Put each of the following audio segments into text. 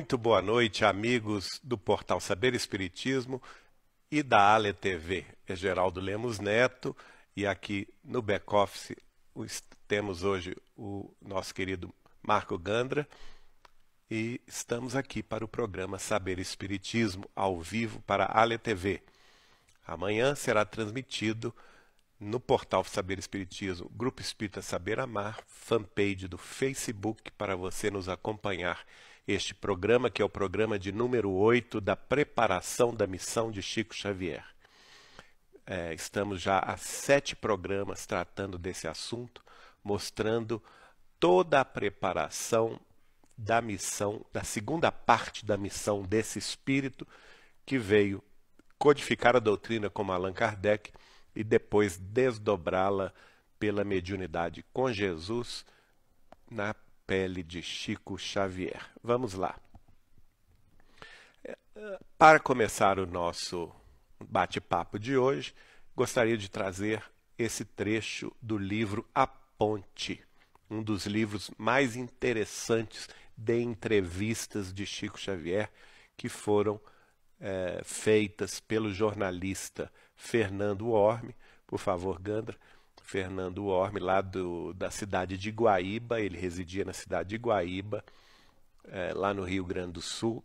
Muito boa noite, amigos do portal Saber Espiritismo e da Ale TV. É Geraldo Lemos Neto e aqui no back office temos hoje o nosso querido Marco Gandra e estamos aqui para o programa Saber Espiritismo ao vivo para a Ale TV. Amanhã será transmitido no portal Saber Espiritismo, Grupo Espírita Saber Amar, fanpage do Facebook para você nos acompanhar este programa, que é o programa de número 8 da preparação da missão de Chico Xavier. É, estamos já há sete programas tratando desse assunto, mostrando toda a preparação da missão, da segunda parte da missão desse espírito que veio codificar a doutrina como Allan Kardec e depois desdobrá-la pela mediunidade com Jesus na pele de Chico Xavier. Vamos lá. Para começar o nosso bate-papo de hoje, gostaria de trazer esse trecho do livro A Ponte, um dos livros mais interessantes de entrevistas de Chico Xavier que foram é, feitas pelo jornalista Fernando Orme. Por favor, Gandra, Fernando Orme, lá do, da cidade de Guaíba, ele residia na cidade de Guaíba, é, lá no Rio Grande do Sul.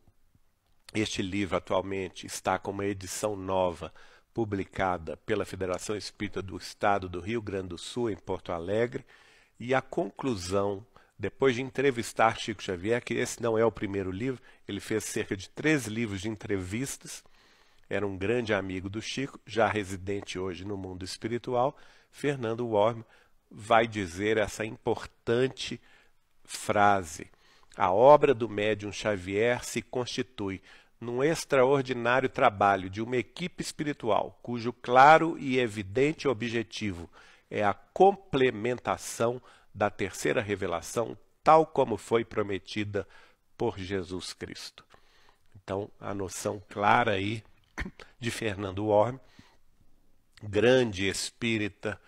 Este livro atualmente está com uma edição nova publicada pela Federação Espírita do Estado do Rio Grande do Sul, em Porto Alegre, e a conclusão, depois de entrevistar Chico Xavier, que esse não é o primeiro livro, ele fez cerca de três livros de entrevistas, era um grande amigo do Chico, já residente hoje no mundo espiritual, Fernando Worm vai dizer essa importante frase. A obra do médium Xavier se constitui num extraordinário trabalho de uma equipe espiritual, cujo claro e evidente objetivo é a complementação da terceira revelação, tal como foi prometida por Jesus Cristo. Então, a noção clara aí de Fernando Orme grande espírita,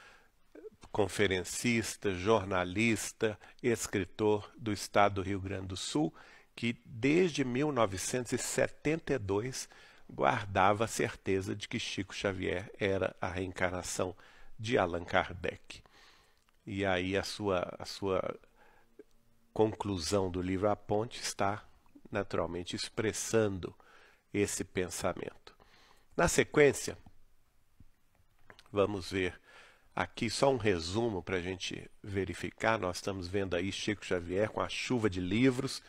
conferencista, jornalista, escritor do estado do Rio Grande do Sul, que desde 1972 guardava a certeza de que Chico Xavier era a reencarnação de Allan Kardec. E aí a sua, a sua conclusão do livro A Ponte está naturalmente expressando esse pensamento. Na sequência, Vamos ver aqui só um resumo para a gente verificar. Nós estamos vendo aí Chico Xavier com a chuva de livros.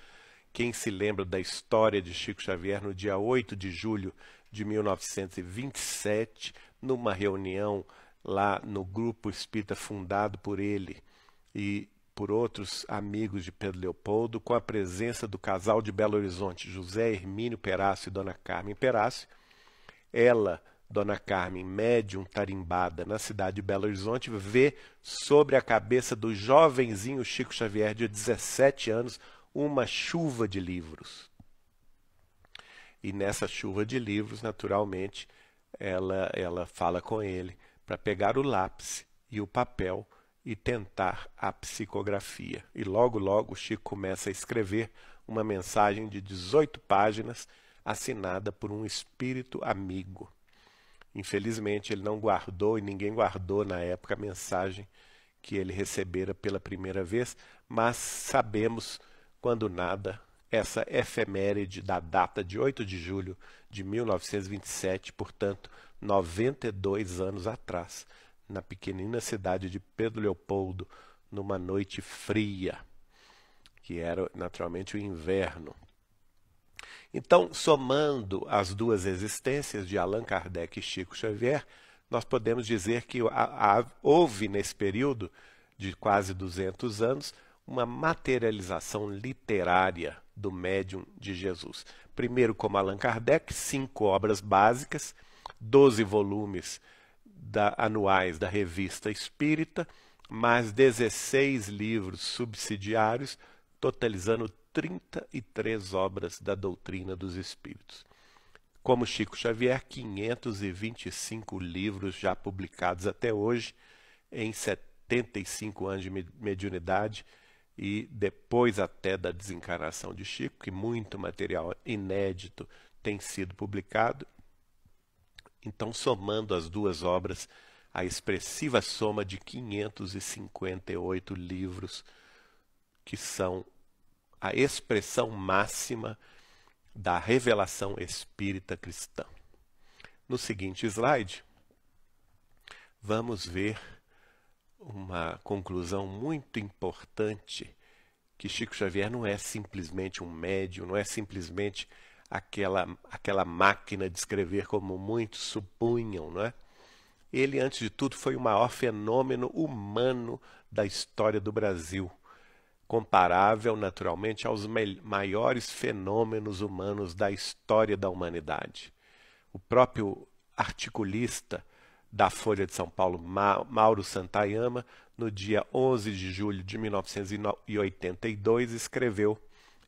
Quem se lembra da história de Chico Xavier no dia 8 de julho de 1927, numa reunião lá no grupo espírita fundado por ele e por outros amigos de Pedro Leopoldo, com a presença do casal de Belo Horizonte, José Hermínio Perácio e Dona Carmen Perácio. Ela Dona Carmen, médium tarimbada na cidade de Belo Horizonte, vê sobre a cabeça do jovenzinho Chico Xavier, de 17 anos, uma chuva de livros. E nessa chuva de livros, naturalmente, ela, ela fala com ele para pegar o lápis e o papel e tentar a psicografia. E logo, logo, o Chico começa a escrever uma mensagem de 18 páginas assinada por um espírito amigo. Infelizmente, ele não guardou e ninguém guardou na época a mensagem que ele recebera pela primeira vez, mas sabemos, quando nada, essa efeméride da data de 8 de julho de 1927, portanto, 92 anos atrás, na pequenina cidade de Pedro Leopoldo, numa noite fria, que era naturalmente o inverno. Então, somando as duas existências de Allan Kardec e Chico Xavier, nós podemos dizer que houve nesse período de quase 200 anos uma materialização literária do médium de Jesus. Primeiro, como Allan Kardec, cinco obras básicas, 12 volumes da, anuais da revista Espírita, mais 16 livros subsidiários, totalizando 33 obras da doutrina dos espíritos. Como Chico Xavier, 525 livros já publicados até hoje, em 75 anos de mediunidade e depois até da desencarnação de Chico, que muito material inédito tem sido publicado. Então, somando as duas obras, a expressiva soma de 558 livros que são a expressão máxima da revelação espírita cristã. No seguinte slide, vamos ver uma conclusão muito importante que Chico Xavier não é simplesmente um médium, não é simplesmente aquela, aquela máquina de escrever como muitos supunham, não é? Ele, antes de tudo, foi o maior fenômeno humano da história do Brasil comparável naturalmente aos maiores fenômenos humanos da história da humanidade. O próprio articulista da Folha de São Paulo, Mauro Santayama, no dia 11 de julho de 1982, escreveu: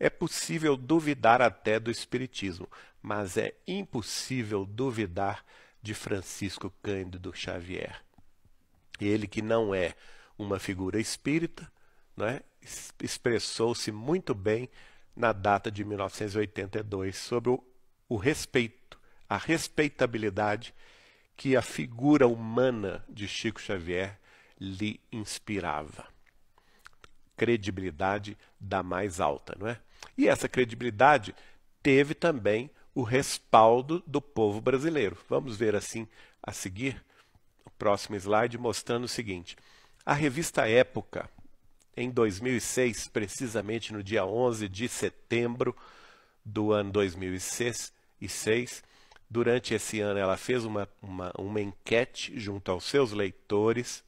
É possível duvidar até do Espiritismo, mas é impossível duvidar de Francisco Cândido Xavier. Ele que não é uma figura espírita, né, expressou-se muito bem na data de 1982 sobre o, o respeito, a respeitabilidade que a figura humana de Chico Xavier lhe inspirava. Credibilidade da mais alta, não é? E essa credibilidade teve também o respaldo do povo brasileiro. Vamos ver assim a seguir, o próximo slide, mostrando o seguinte: a revista Época em 2006, precisamente no dia 11 de setembro do ano 2006, durante esse ano ela fez uma, uma, uma enquete junto aos seus leitores,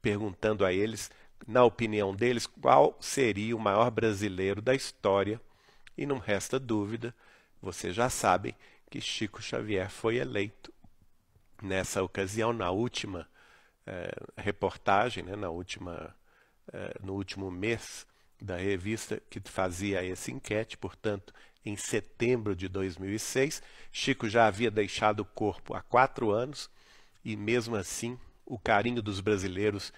perguntando a eles, na opinião deles, qual seria o maior brasileiro da história. E não resta dúvida, vocês já sabem que Chico Xavier foi eleito nessa ocasião, na última eh, reportagem, né, na última eh, no último mês da revista que fazia essa enquete, portanto, em setembro de 2006. Chico já havia deixado o corpo há quatro anos e, mesmo assim, o carinho dos brasileiros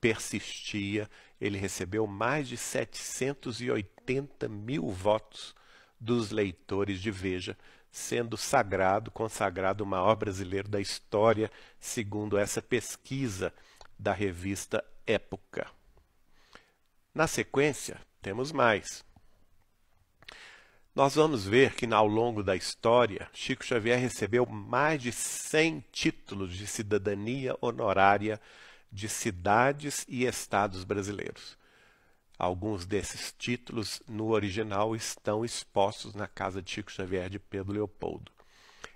persistia. Ele recebeu mais de 780 mil votos dos leitores de Veja, sendo sagrado, consagrado o maior brasileiro da história, segundo essa pesquisa da revista Época. Na sequência, temos mais. Nós vamos ver que ao longo da história, Chico Xavier recebeu mais de 100 títulos de cidadania honorária de cidades e estados brasileiros. Alguns desses títulos no original estão expostos na casa de Chico Xavier de Pedro Leopoldo.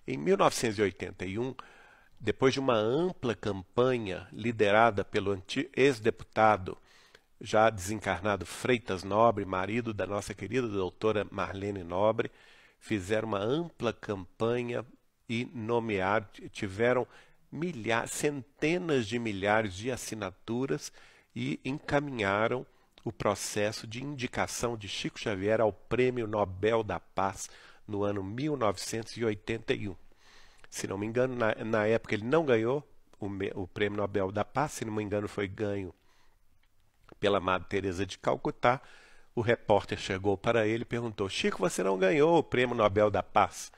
Em 1981, depois de uma ampla campanha liderada pelo ex-deputado já desencarnado Freitas Nobre, marido da nossa querida doutora Marlene Nobre, fizeram uma ampla campanha e nomearam, tiveram milhares, centenas de milhares de assinaturas e encaminharam o processo de indicação de Chico Xavier ao Prêmio Nobel da Paz no ano 1981. Se não me engano, na, na época ele não ganhou o, o Prêmio Nobel da Paz, se não me engano, foi ganho pela Madre Teresa de Calcutá, o repórter chegou para ele e perguntou: "Chico, você não ganhou o Prêmio Nobel da Paz?"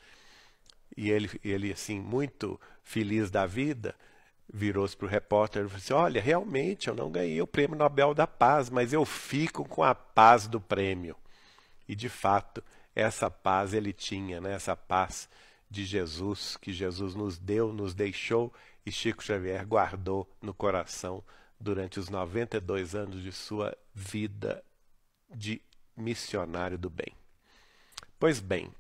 E ele, ele assim, muito feliz da vida, virou-se para o repórter e disse: assim, Olha, realmente eu não ganhei o prêmio Nobel da Paz, mas eu fico com a paz do prêmio. E de fato, essa paz ele tinha, né? essa paz de Jesus, que Jesus nos deu, nos deixou e Chico Xavier guardou no coração durante os 92 anos de sua vida de missionário do bem. Pois bem,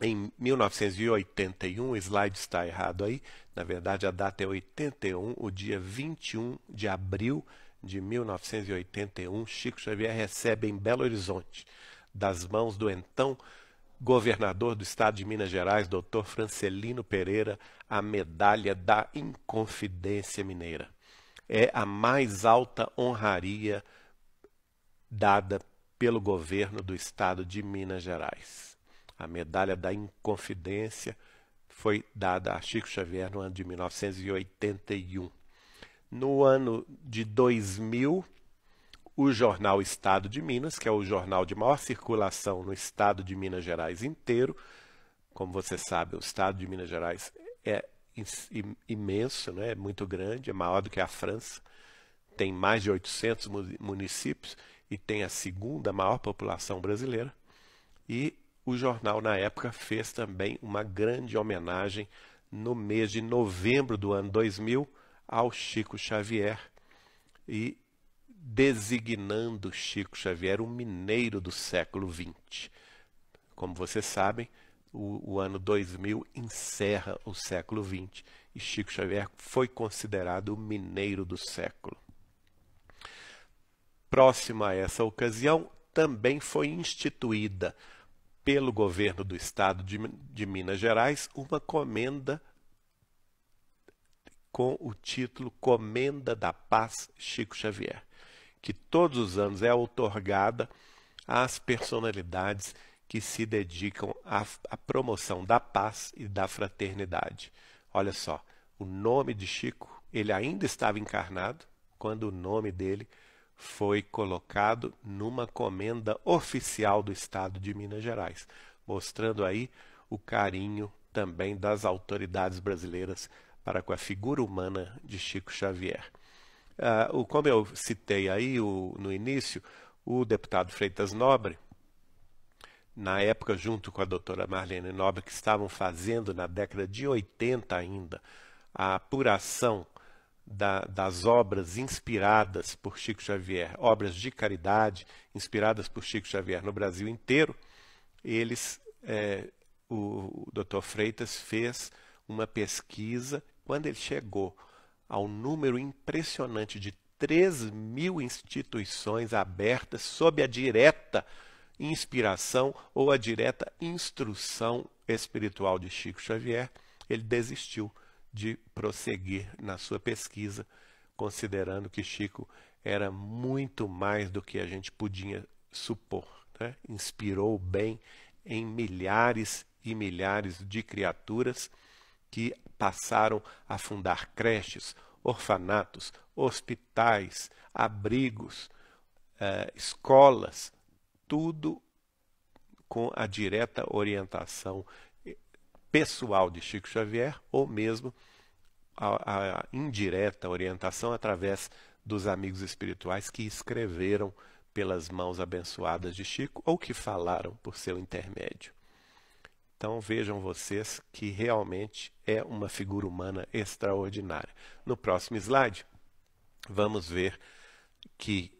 em 1981, o slide está errado aí, na verdade a data é 81, o dia 21 de abril de 1981, Chico Xavier recebe em Belo Horizonte, das mãos do então governador do estado de Minas Gerais, doutor Francelino Pereira, a medalha da Inconfidência Mineira é a mais alta honraria dada pelo governo do estado de Minas Gerais. A medalha da Inconfidência foi dada a Chico Xavier no ano de 1981. No ano de 2000, o jornal Estado de Minas, que é o jornal de maior circulação no estado de Minas Gerais inteiro, como você sabe, o estado de Minas Gerais é imenso, né? É muito grande, é maior do que a França. Tem mais de 800 municípios e tem a segunda maior população brasileira. E o jornal, na época, fez também uma grande homenagem no mês de novembro do ano 2000 ao Chico Xavier e designando Chico Xavier um mineiro do século XX. Como vocês sabem, o, o ano 2000 encerra o século XX e Chico Xavier foi considerado o mineiro do século. Próxima a essa ocasião, também foi instituída pelo governo do estado de, de Minas Gerais uma comenda com o título Comenda da Paz Chico Xavier, que todos os anos é outorgada às personalidades que se dedicam à, à promoção da paz e da fraternidade. Olha só, o nome de Chico, ele ainda estava encarnado quando o nome dele foi colocado numa comenda oficial do Estado de Minas Gerais, mostrando aí o carinho também das autoridades brasileiras para com a figura humana de Chico Xavier. Uh, o, como eu citei aí o, no início, o deputado Freitas Nobre, na época junto com a doutora Marlene Nobre, que estavam fazendo na década de 80 ainda a apuração da, das obras inspiradas por Chico Xavier, obras de caridade inspiradas por Chico Xavier no Brasil inteiro, eles, é, o, o Dr. Freitas fez uma pesquisa quando ele chegou ao número impressionante de 3 mil instituições abertas sob a direta inspiração ou a direta instrução espiritual de Chico Xavier, ele desistiu de prosseguir na sua pesquisa, considerando que Chico era muito mais do que a gente podia supor. Né? Inspirou bem em milhares e milhares de criaturas que passaram a fundar creches, orfanatos, hospitais, abrigos, eh, escolas, tudo com a direta orientação pessoal de Chico Xavier ou mesmo a, a indireta orientação através dos amigos espirituais que escreveram pelas mãos abençoadas de Chico ou que falaram por seu intermédio. Então vejam vocês que realmente é uma figura humana extraordinária. No próximo slide, vamos ver que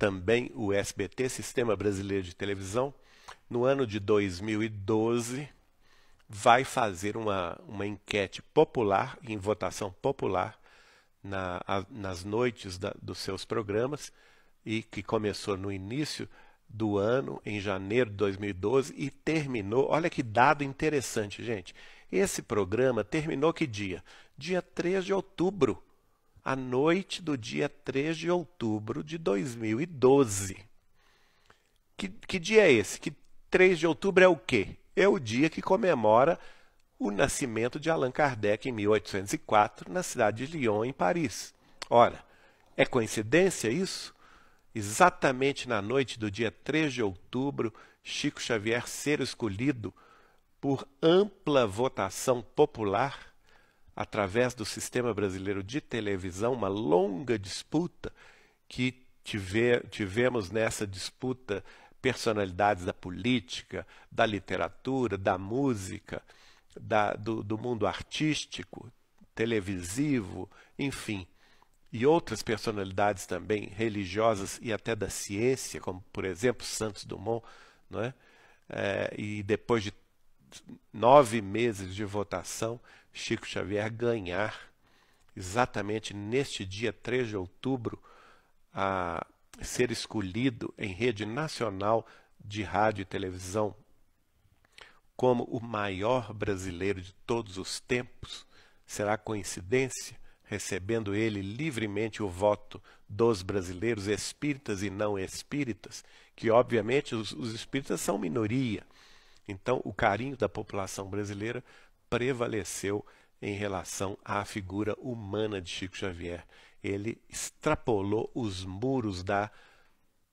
também o SBT, Sistema Brasileiro de Televisão, no ano de 2012 vai fazer uma, uma enquete popular, em votação popular, na, a, nas noites da, dos seus programas, e que começou no início do ano, em janeiro de 2012, e terminou. Olha que dado interessante, gente. Esse programa terminou que dia? Dia 3 de outubro à noite do dia 3 de outubro de 2012. Que, que dia é esse? Que 3 de outubro é o quê? É o dia que comemora o nascimento de Allan Kardec em 1804, na cidade de Lyon, em Paris. Ora, é coincidência isso? Exatamente na noite do dia 3 de outubro, Chico Xavier ser escolhido por ampla votação popular através do sistema brasileiro de televisão, uma longa disputa que tive, tivemos nessa disputa personalidades da política, da literatura, da música, da, do, do mundo artístico, televisivo, enfim, e outras personalidades também religiosas e até da ciência, como por exemplo Santos Dumont, não é? É, e depois de nove meses de votação, Chico Xavier ganhar exatamente neste dia 3 de outubro a ser escolhido em rede nacional de rádio e televisão como o maior brasileiro de todos os tempos, será coincidência recebendo ele livremente o voto dos brasileiros espíritas e não espíritas, que obviamente os, os espíritas são minoria, então, o carinho da população brasileira prevaleceu em relação à figura humana de Chico Xavier. Ele extrapolou os muros da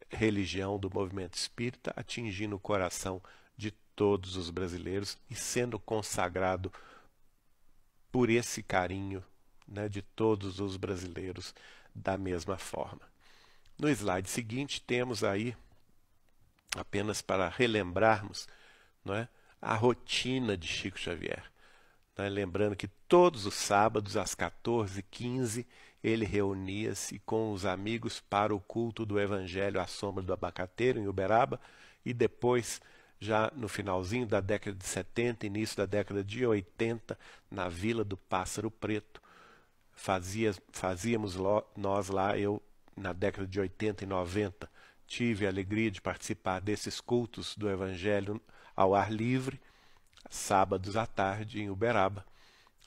religião do movimento espírita, atingindo o coração de todos os brasileiros e sendo consagrado por esse carinho né, de todos os brasileiros da mesma forma. No slide seguinte, temos aí, apenas para relembrarmos, não é? a rotina de Chico Xavier. É? Lembrando que todos os sábados, às 14h15, ele reunia-se com os amigos para o culto do Evangelho à Sombra do Abacateiro, em Uberaba, e depois, já no finalzinho da década de 70, início da década de 80, na Vila do Pássaro Preto. Fazia, fazíamos lo, nós lá, eu, na década de 80 e 90, tive a alegria de participar desses cultos do Evangelho ao ar livre, sábados à tarde em Uberaba.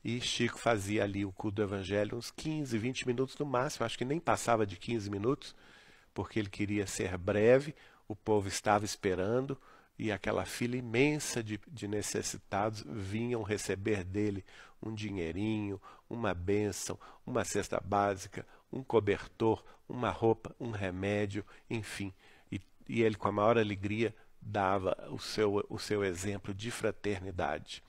E Chico fazia ali o culto do evangelho uns 15, 20 minutos no máximo, acho que nem passava de 15 minutos, porque ele queria ser breve, o povo estava esperando e aquela fila imensa de, de necessitados vinham receber dele um dinheirinho, uma bênção, uma cesta básica, um cobertor, uma roupa, um remédio, enfim. E, e ele, com a maior alegria, dava o seu, o seu exemplo de fraternidade.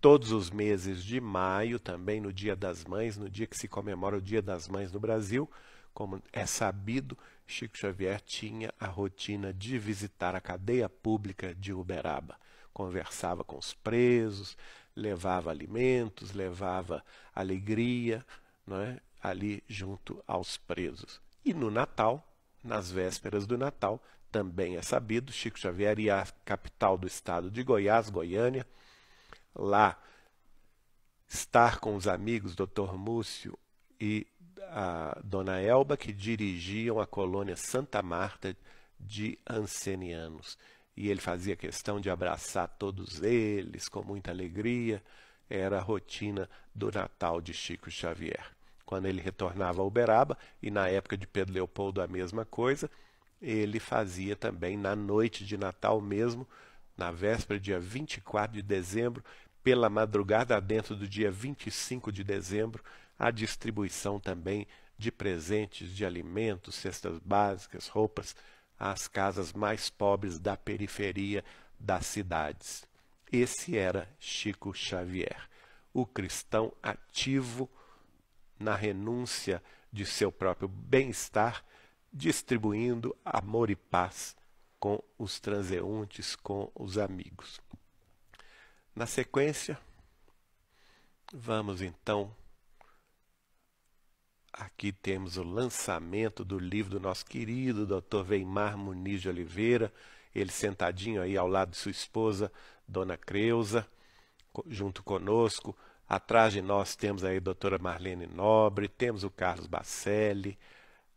Todos os meses de maio, também no Dia das Mães, no dia que se comemora o Dia das Mães no Brasil, como é sabido, Chico Xavier tinha a rotina de visitar a cadeia pública de Uberaba. Conversava com os presos, levava alimentos, levava alegria é? ali junto aos presos. E no Natal, nas vésperas do Natal, também é sabido, Chico Xavier e a capital do estado de Goiás, Goiânia. Lá, estar com os amigos, Dr. Múcio e a Dona Elba, que dirigiam a colônia Santa Marta de Ancenianos. E ele fazia questão de abraçar todos eles com muita alegria. Era a rotina do Natal de Chico Xavier. Quando ele retornava a Uberaba, e na época de Pedro Leopoldo a mesma coisa, ele fazia também na noite de Natal mesmo, na véspera, dia 24 de dezembro, pela madrugada dentro do dia 25 de dezembro, a distribuição também de presentes, de alimentos, cestas básicas, roupas às casas mais pobres da periferia das cidades. Esse era Chico Xavier, o cristão ativo na renúncia de seu próprio bem-estar distribuindo amor e paz com os transeuntes, com os amigos. Na sequência, vamos então. Aqui temos o lançamento do livro do nosso querido Dr. Veimar Muniz de Oliveira, ele sentadinho aí ao lado de sua esposa, Dona Creuza, junto conosco. Atrás de nós temos aí a doutora Marlene Nobre, temos o Carlos Bacelli,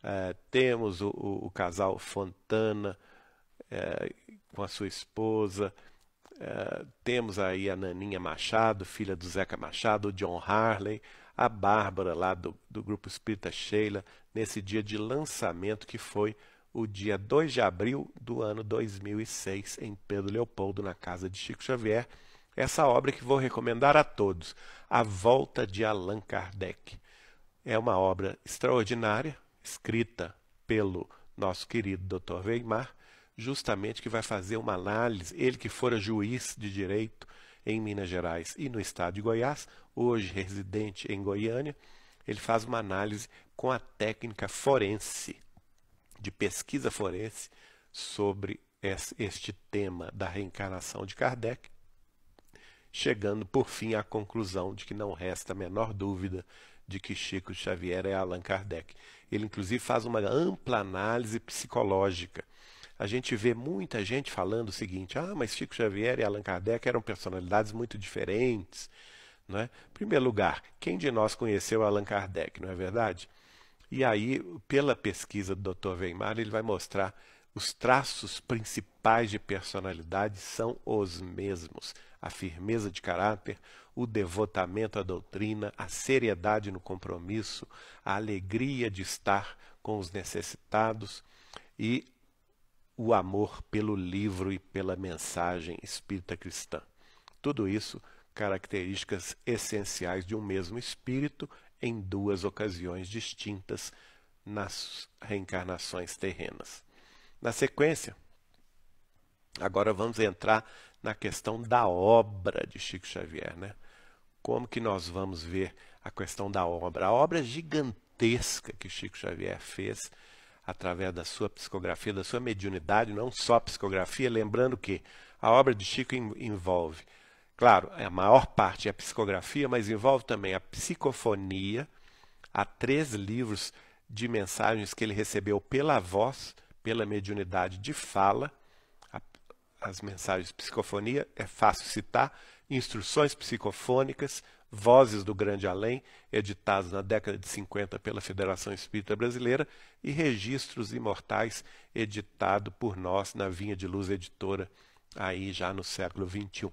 é, temos o, o, o, casal Fontana é, com a sua esposa. É, temos aí a Naninha Machado, filha do Zeca Machado, o John Harley, a Bárbara lá do, do grupo Espírita Sheila, nesse dia de lançamento que foi o dia 2 de abril do ano 2006 em Pedro Leopoldo, na casa de Chico Xavier. Essa obra que vou recomendar a todos, A Volta de Allan Kardec. É uma obra extraordinária, escrita pelo nosso querido Dr. Weimar, justamente que vai fazer uma análise, ele que fora juiz de direito em Minas Gerais e no estado de Goiás, hoje residente em Goiânia, ele faz uma análise com a técnica forense, de pesquisa forense, sobre este tema da reencarnação de Kardec, chegando por fim à conclusão de que não resta a menor dúvida de que Chico Xavier é Allan Kardec. Ele, inclusive, faz uma ampla análise psicológica. A gente vê muita gente falando o seguinte: ah, mas Chico Xavier e Allan Kardec eram personalidades muito diferentes. não né? Em primeiro lugar, quem de nós conheceu Allan Kardec, não é verdade? E aí, pela pesquisa do Dr. Weimar, ele vai mostrar os traços principais de personalidade são os mesmos: a firmeza de caráter, o devotamento à doutrina, a seriedade no compromisso, a alegria de estar com os necessitados e o amor pelo livro e pela mensagem espírita cristã. Tudo isso características essenciais de um mesmo espírito em duas ocasiões distintas nas reencarnações terrenas. Na sequência, agora vamos entrar na questão da obra de Chico Xavier, né? como que nós vamos ver a questão da obra. A obra gigantesca que Chico Xavier fez através da sua psicografia, da sua mediunidade, não só psicografia, lembrando que a obra de Chico envolve, claro, é a maior parte é a psicografia, mas envolve também a psicofonia, há três livros de mensagens que ele recebeu pela voz, pela mediunidade de fala, as mensagens psicofonia, é fácil citar, Instruções Psicofônicas, Vozes do Grande Além, editados na década de 50 pela Federação Espírita Brasileira, e Registros Imortais, editado por nós na Vinha de Luz Editora, aí já no século XXI.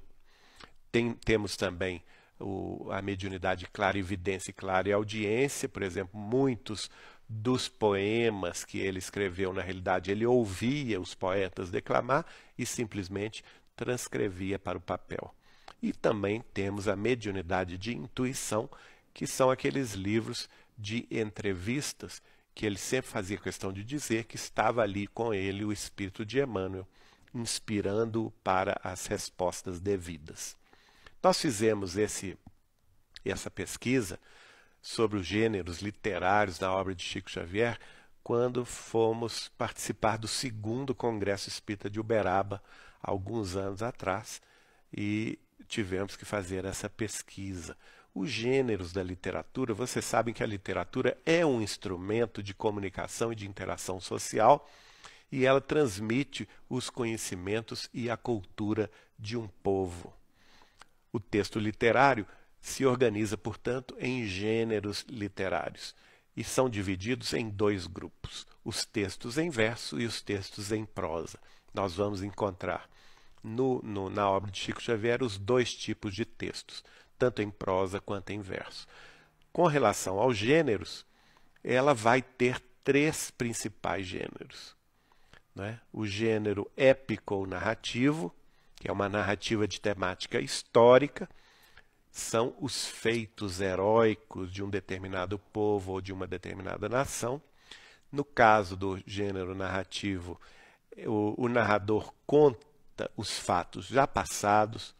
Tem, temos também o, a mediunidade clara, evidência e clara e audiência, por exemplo, muitos dos poemas que ele escreveu, na realidade, ele ouvia os poetas declamar e simplesmente transcrevia para o papel. E também temos a mediunidade de intuição, que são aqueles livros de entrevistas que ele sempre fazia questão de dizer que estava ali com ele o espírito de Emmanuel, inspirando-o para as respostas devidas. Nós fizemos esse, essa pesquisa sobre os gêneros literários da obra de Chico Xavier quando fomos participar do segundo Congresso Espírita de Uberaba, alguns anos atrás, e tivemos que fazer essa pesquisa. Os gêneros da literatura, vocês sabem que a literatura é um instrumento de comunicação e de interação social e ela transmite os conhecimentos e a cultura de um povo. O texto literário se organiza, portanto, em gêneros literários e são divididos em dois grupos: os textos em verso e os textos em prosa. Nós vamos encontrar no, no, na obra de Chico Xavier os dois tipos de textos, tanto em prosa quanto em verso. Com relação aos gêneros, ela vai ter três principais gêneros. Né? O gênero épico ou narrativo, que é uma narrativa de temática histórica, são os feitos heróicos de um determinado povo ou de uma determinada nação. No caso do gênero narrativo, o, o narrador conta os fatos já passados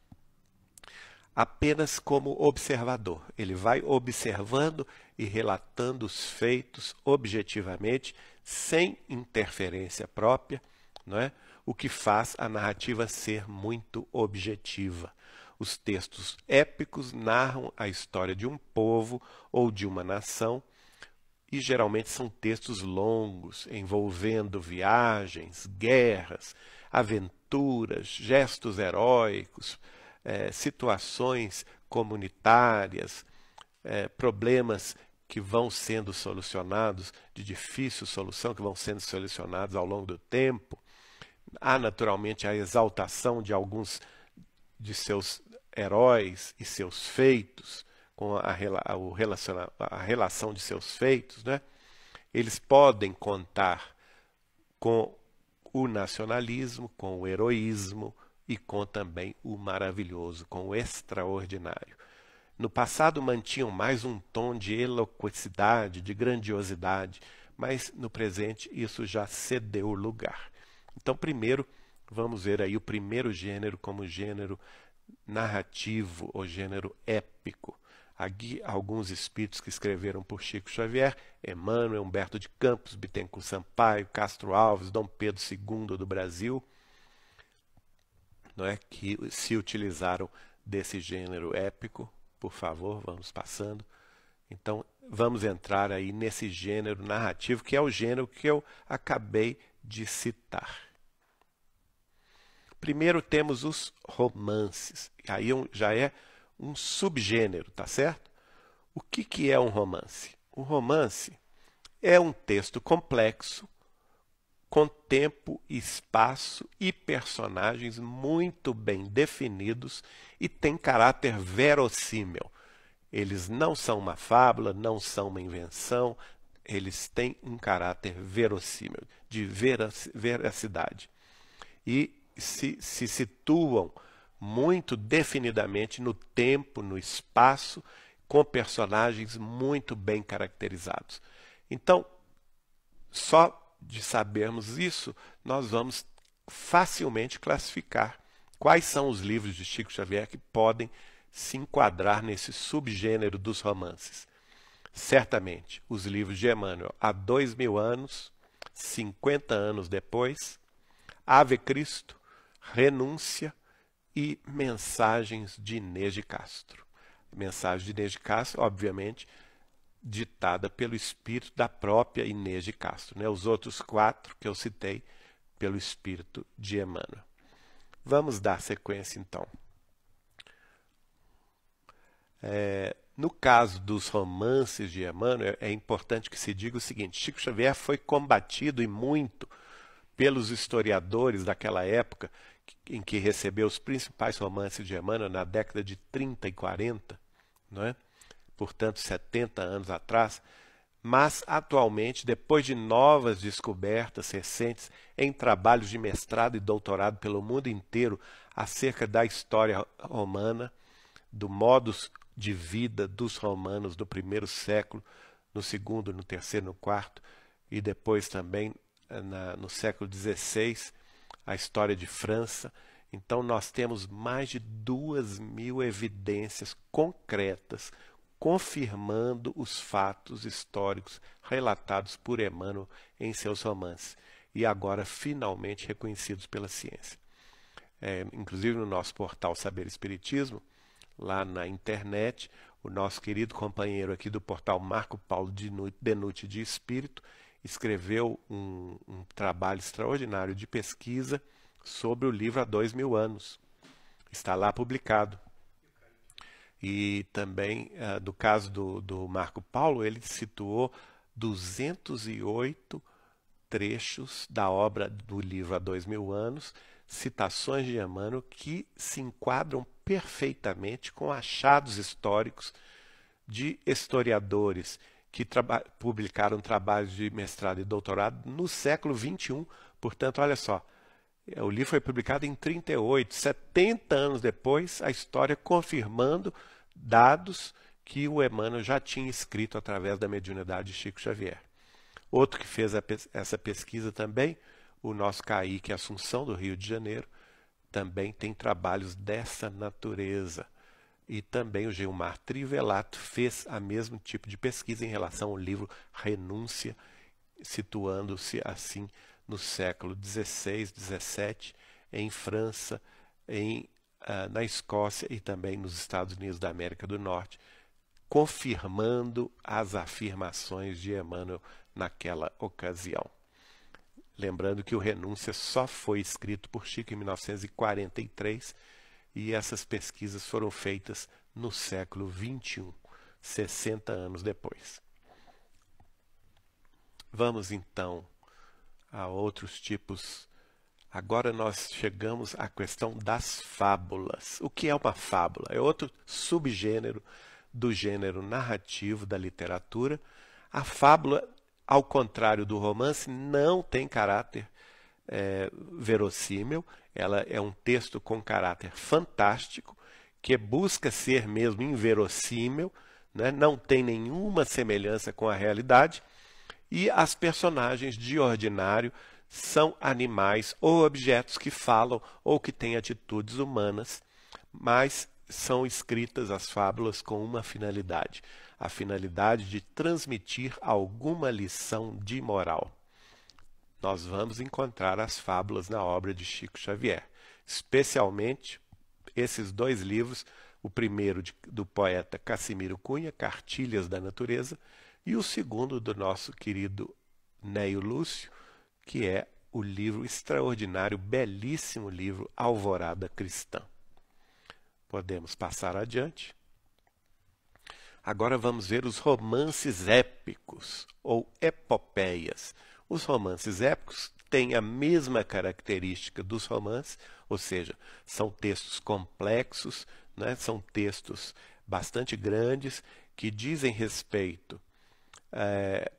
apenas como observador. Ele vai observando e relatando os feitos objetivamente, sem interferência própria, não é? o que faz a narrativa ser muito objetiva. Os textos épicos narram a história de um povo ou de uma nação e geralmente são textos longos, envolvendo viagens, guerras, aventuras aventuras, gestos heróicos, é, situações comunitárias, é, problemas que vão sendo solucionados, de difícil solução, que vão sendo solucionados ao longo do tempo. Há naturalmente a exaltação de alguns de seus heróis e seus feitos, com a, a, a relação de seus feitos, né? eles podem contar com o nacionalismo com o heroísmo e com também o maravilhoso, com o extraordinário. No passado mantinham mais um tom de eloquência de grandiosidade, mas no presente isso já cedeu lugar. Então, primeiro, vamos ver aí o primeiro gênero como gênero narrativo ou gênero épico. Aqui, alguns espíritos que escreveram por Chico Xavier, Emmanuel, Humberto de Campos, Bittencourt Sampaio, Castro Alves, Dom Pedro II do Brasil, não é que se utilizaram desse gênero épico. Por favor, vamos passando. Então, vamos entrar aí nesse gênero narrativo, que é o gênero que eu acabei de citar. Primeiro temos os romances. Aí já é um subgênero, tá certo? O que, que é um romance? Um romance é um texto complexo, com tempo, espaço e personagens muito bem definidos e tem caráter verossímil. Eles não são uma fábula, não são uma invenção, eles têm um caráter verossímil, de veracidade. E se, se situam muito definidamente no tempo, no espaço, com personagens muito bem caracterizados. Então, só de sabermos isso, nós vamos facilmente classificar quais são os livros de Chico Xavier que podem se enquadrar nesse subgênero dos romances. Certamente, os livros de Emmanuel, há dois mil anos, 50 anos depois, Ave Cristo, Renúncia, e Mensagens de Inês de Castro. Mensagem de Inês de Castro, obviamente, ditada pelo espírito da própria Inês de Castro. Né? Os outros quatro que eu citei, pelo espírito de Emmanuel. Vamos dar sequência, então. É, no caso dos romances de Emmanuel, é importante que se diga o seguinte: Chico Xavier foi combatido e muito pelos historiadores daquela época em que recebeu os principais romances de Emmanuel na década de 30 e 40, não é? portanto, 70 anos atrás, mas atualmente, depois de novas descobertas recentes em trabalhos de mestrado e doutorado pelo mundo inteiro acerca da história romana, do modus de vida dos romanos do primeiro século, no segundo, no terceiro, no quarto e depois também eh, na, no século XVI a história de França. Então, nós temos mais de duas mil evidências concretas confirmando os fatos históricos relatados por Emmanuel em seus romances e agora finalmente reconhecidos pela ciência. É, inclusive no nosso portal Saber Espiritismo, lá na internet, o nosso querido companheiro aqui do portal Marco Paulo Denucci de Espírito, escreveu um, um trabalho extraordinário de pesquisa sobre o livro há dois mil anos. Está lá publicado. E também, uh, do caso do, do Marco Paulo, ele situou 208 trechos da obra do livro há dois mil anos, citações de Emmanuel que se enquadram perfeitamente com achados históricos de historiadores que publicaram trabalhos de mestrado e doutorado no século XXI. Portanto, olha só, é, o livro foi publicado em 38, 70 anos depois, a história confirmando dados que o Emmanuel já tinha escrito através da mediunidade de Chico Xavier. Outro que fez pes essa pesquisa também, o nosso Caíque Assunção, do Rio de Janeiro, também tem trabalhos dessa natureza e também o Gilmar Trivelato fez a mesmo tipo de pesquisa em relação ao livro Renúncia, situando-se assim no século XVI, XVII, em França, em, ah, na Escócia e também nos Estados Unidos da América do Norte, confirmando as afirmações de Emmanuel naquela ocasião. Lembrando que o Renúncia só foi escrito por Chico em 1943 e essas pesquisas foram feitas no século XXI, 60 anos depois. Vamos então a outros tipos. Agora nós chegamos à questão das fábulas. O que é uma fábula? É outro subgênero do gênero narrativo da literatura. A fábula, ao contrário do romance, não tem caráter é, verossímil, ela é um texto com caráter fantástico, que busca ser mesmo inverossímil, né? não tem nenhuma semelhança com a realidade, e as personagens de ordinário são animais ou objetos que falam ou que têm atitudes humanas, mas são escritas as fábulas com uma finalidade: a finalidade de transmitir alguma lição de moral nós vamos encontrar as fábulas na obra de Chico Xavier, especialmente esses dois livros, o primeiro de, do poeta Casimiro Cunha, Cartilhas da Natureza, e o segundo do nosso querido Neio Lúcio, que é o livro extraordinário, belíssimo livro Alvorada Cristã. Podemos passar adiante. Agora vamos ver os romances épicos ou epopeias os romances épicos têm a mesma característica dos romances, ou seja, são textos complexos, né? são textos bastante grandes que dizem respeito é, eh,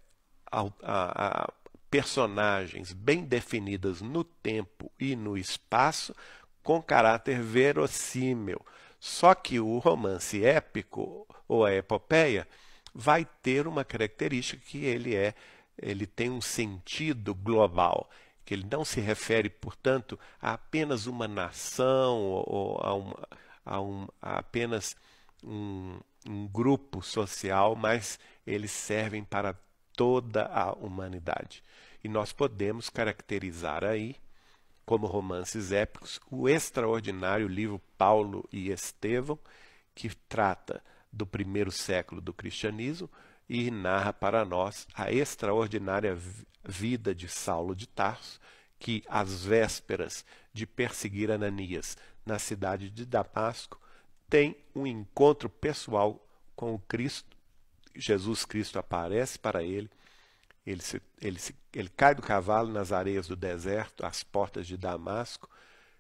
a, a, a personagens bem definidas no tempo e no espaço, com caráter verossímil. Só que o romance épico ou a epopeia vai ter uma característica que ele é ele tem um sentido global, que ele não se refere, portanto, a apenas uma nação ou a, uma, a, um, a apenas um, um grupo social, mas eles servem para toda a humanidade. E nós podemos caracterizar aí, como romances épicos, o extraordinário livro Paulo e Estevão, que trata do primeiro século do cristianismo, e narra para nós a extraordinária vida de Saulo de Tarso, que, às vésperas de perseguir Ananias na cidade de Damasco, tem um encontro pessoal com o Cristo. Jesus Cristo aparece para ele, ele, se, ele, se, ele cai do cavalo nas areias do deserto, às portas de Damasco,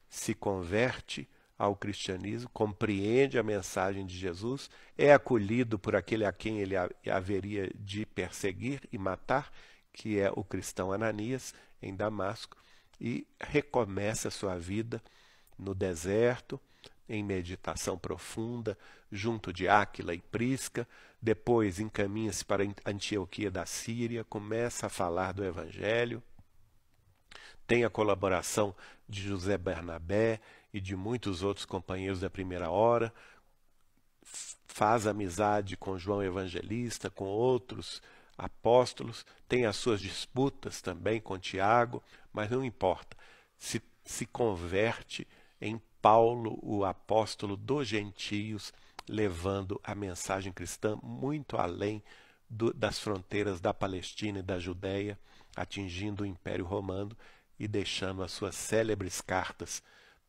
se converte ao cristianismo, compreende a mensagem de Jesus, é acolhido por aquele a quem ele haveria de perseguir e matar, que é o cristão Ananias, em Damasco, e recomeça sua vida no deserto, em meditação profunda, junto de Áquila e Prisca, depois encaminha-se para Antioquia da Síria, começa a falar do Evangelho, tem a colaboração de José Bernabé e de muitos outros companheiros da primeira hora, faz amizade com João Evangelista, com outros apóstolos, tem as suas disputas também com Tiago, mas não importa. Se, se converte em Paulo, o apóstolo dos gentios, levando a mensagem cristã muito além do, das fronteiras da Palestina e da Judéia, atingindo o Império Romano e deixando as suas célebres cartas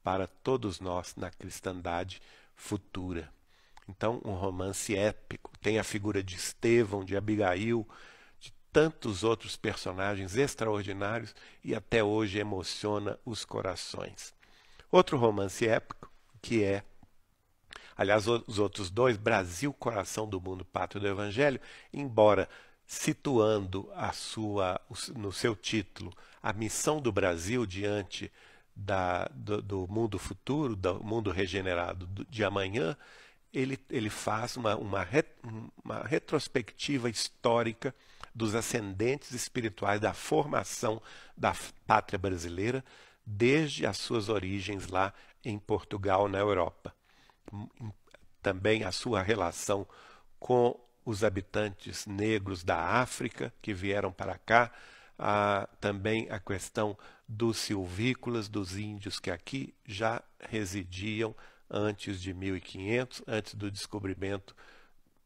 para todos nós na cristandade futura. Então, um romance épico. Tem a figura de Estevão, de Abigail, de tantos outros personagens extraordinários e até hoje emociona os corações. Outro romance épico que é aliás, os outros dois, Brasil, Coração do Mundo, Pátria do Evangelho, embora situando a sua, no seu título a missão do Brasil diante da, do, do, mundo futuro, do mundo regenerado de amanhã, ele, ele faz uma, uma, re, uma retrospectiva histórica dos ascendentes espirituais da formação da pátria brasileira, desde as suas origens lá em Portugal, na Europa. Hum, hum, também a sua relação com os habitantes negros da África que vieram para cá, a, também a questão dos silvícolas, dos índios que aqui já residiam antes de 1500, antes do descobrimento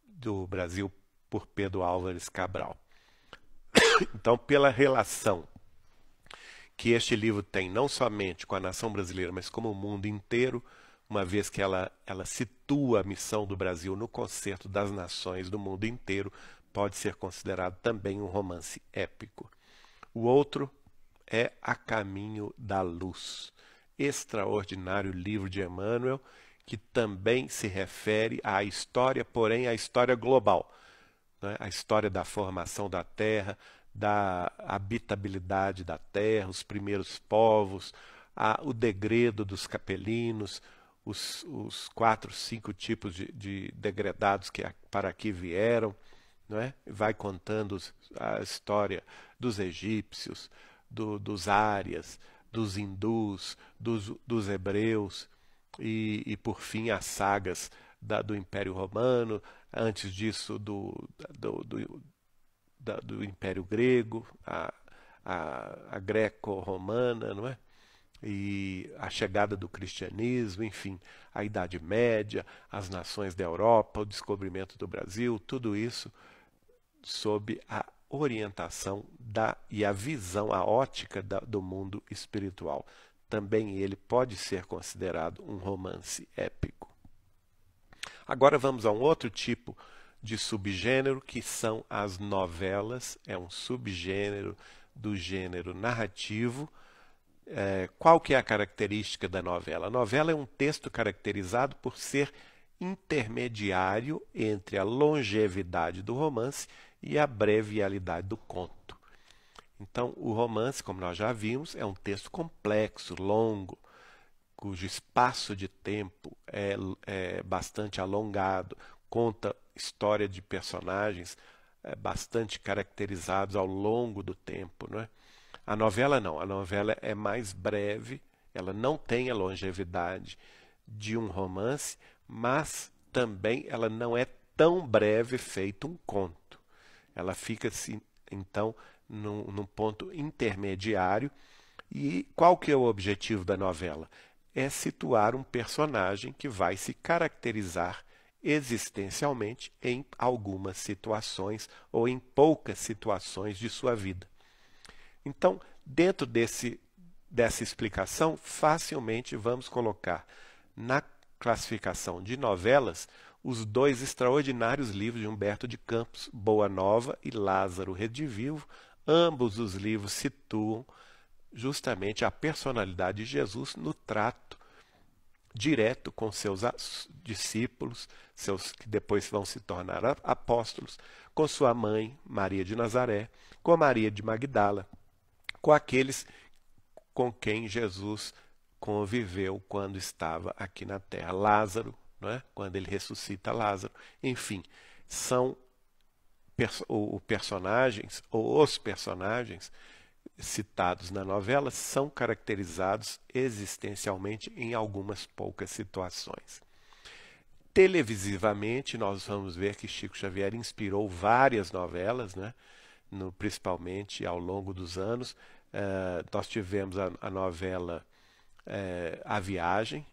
do Brasil por Pedro Álvares Cabral. Então, pela relação que este livro tem não somente com a nação brasileira, mas como o mundo inteiro, uma vez que ela, ela situa a missão do Brasil no concerto das nações do mundo inteiro, pode ser considerado também um romance épico. O outro é A Caminho da Luz, extraordinário livro de Emmanuel, que também se refere à história, porém à história global, né? a história da formação da Terra, da habitabilidade da Terra, os primeiros povos, a, o degredo dos capelinos, os, os quatro, cinco tipos de, de degredados que para aqui vieram não é? Vai contando a história dos egípcios, do, dos árias, dos hindus, dos, dos hebreus e, e, por fim, as sagas da, do Império Romano, antes disso, do, do, do, da, do Império Grego, a, a, a greco-romana, não é? E a chegada do cristianismo, enfim, a Idade Média, as nações da Europa, o descobrimento do Brasil, tudo isso sob a orientação da, e a visão, a ótica da, do mundo espiritual. Também ele pode ser considerado um romance épico. Agora vamos a um outro tipo de subgênero que são as novelas, é um subgênero do gênero narrativo. É, qual que é a característica da novela? A novela é um texto caracterizado por ser intermediário entre a longevidade do romance e a brevialidade do conto. Então, o romance, como nós já vimos, é um texto complexo, longo, cujo espaço de tempo é, é bastante alongado, conta história de personagens é, bastante caracterizados ao longo do tempo. Não é? A novela não, a novela é mais breve, ela não tem a longevidade de um romance, mas também ela não é tão breve feito um conto. Ela fica-se, assim, então, num, num ponto intermediário. E qual que é o objetivo da novela? É situar um personagem que vai se caracterizar existencialmente em algumas situações ou em poucas situações de sua vida. Então, dentro desse, dessa explicação, facilmente vamos colocar na classificação de novelas os dois extraordinários livros de Humberto de Campos, Boa Nova e Lázaro Redivivo. Ambos os livros situam justamente a personalidade de Jesus no trato direto com seus discípulos, seus que depois vão se tornar apóstolos, com sua mãe, Maria de Nazaré, com Maria de Magdala, com aqueles com quem Jesus conviveu quando estava aqui na terra, Lázaro é quando ele ressuscita Lázaro. Enfim, são perso o personagens, ou os personagens citados na novela são caracterizados existencialmente em algumas poucas situações. Televisivamente, nós vamos ver que Chico Xavier inspirou várias novelas, né? No, principalmente ao longo dos anos. Uh, nós tivemos a, a novela uh, A Viagem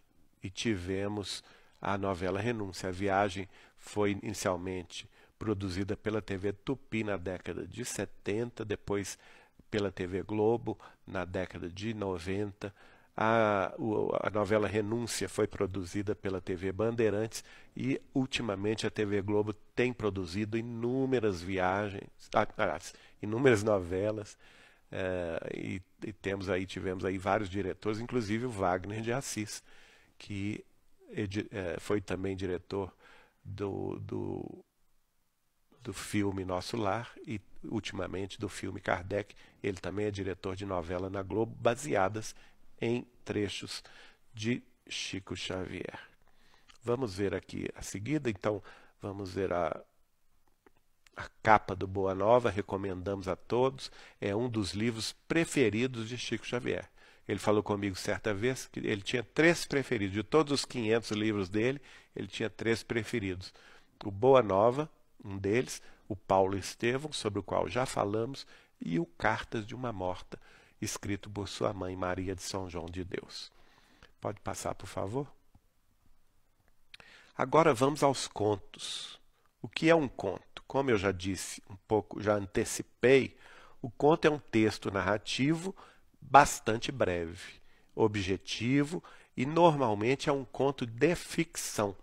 e tivemos a novela Renúncia. A viagem foi inicialmente produzida pela TV Tupi na década de 70, depois pela TV Globo na década de 90. A, a novela Renúncia foi produzida pela TV Bandeirantes e, ultimamente, a TV Globo tem produzido inúmeras viagens, inúmeras novelas. Eh, e, e, temos aí tivemos aí vários diretores, inclusive o Wagner de Assis, que é, foi também diretor do, do, do filme Nosso Lar e, ultimamente, do filme Kardec. Ele também é diretor de novela na Globo, baseadas em trechos de Chico Xavier. Vamos ver aqui a seguida, então, vamos ver a, a capa do Boa Nova, recomendamos a todos, é um dos livros preferidos de Chico Xavier. Ele falou comigo certa vez que ele tinha três preferidos. De todos os 500 livros dele, ele tinha três preferidos. O Boa Nova, um deles, o Paulo Estevão, sobre o qual já falamos, e o Cartas de uma Morta, escrito por sua mãe Maria de São João de Deus. Pode passar, por favor? Agora vamos aos contos. O que é um conto? Como eu já disse, um pouco já antecipei, o conto é um texto narrativo bastante breve, objetivo e normalmente é um conto de ficção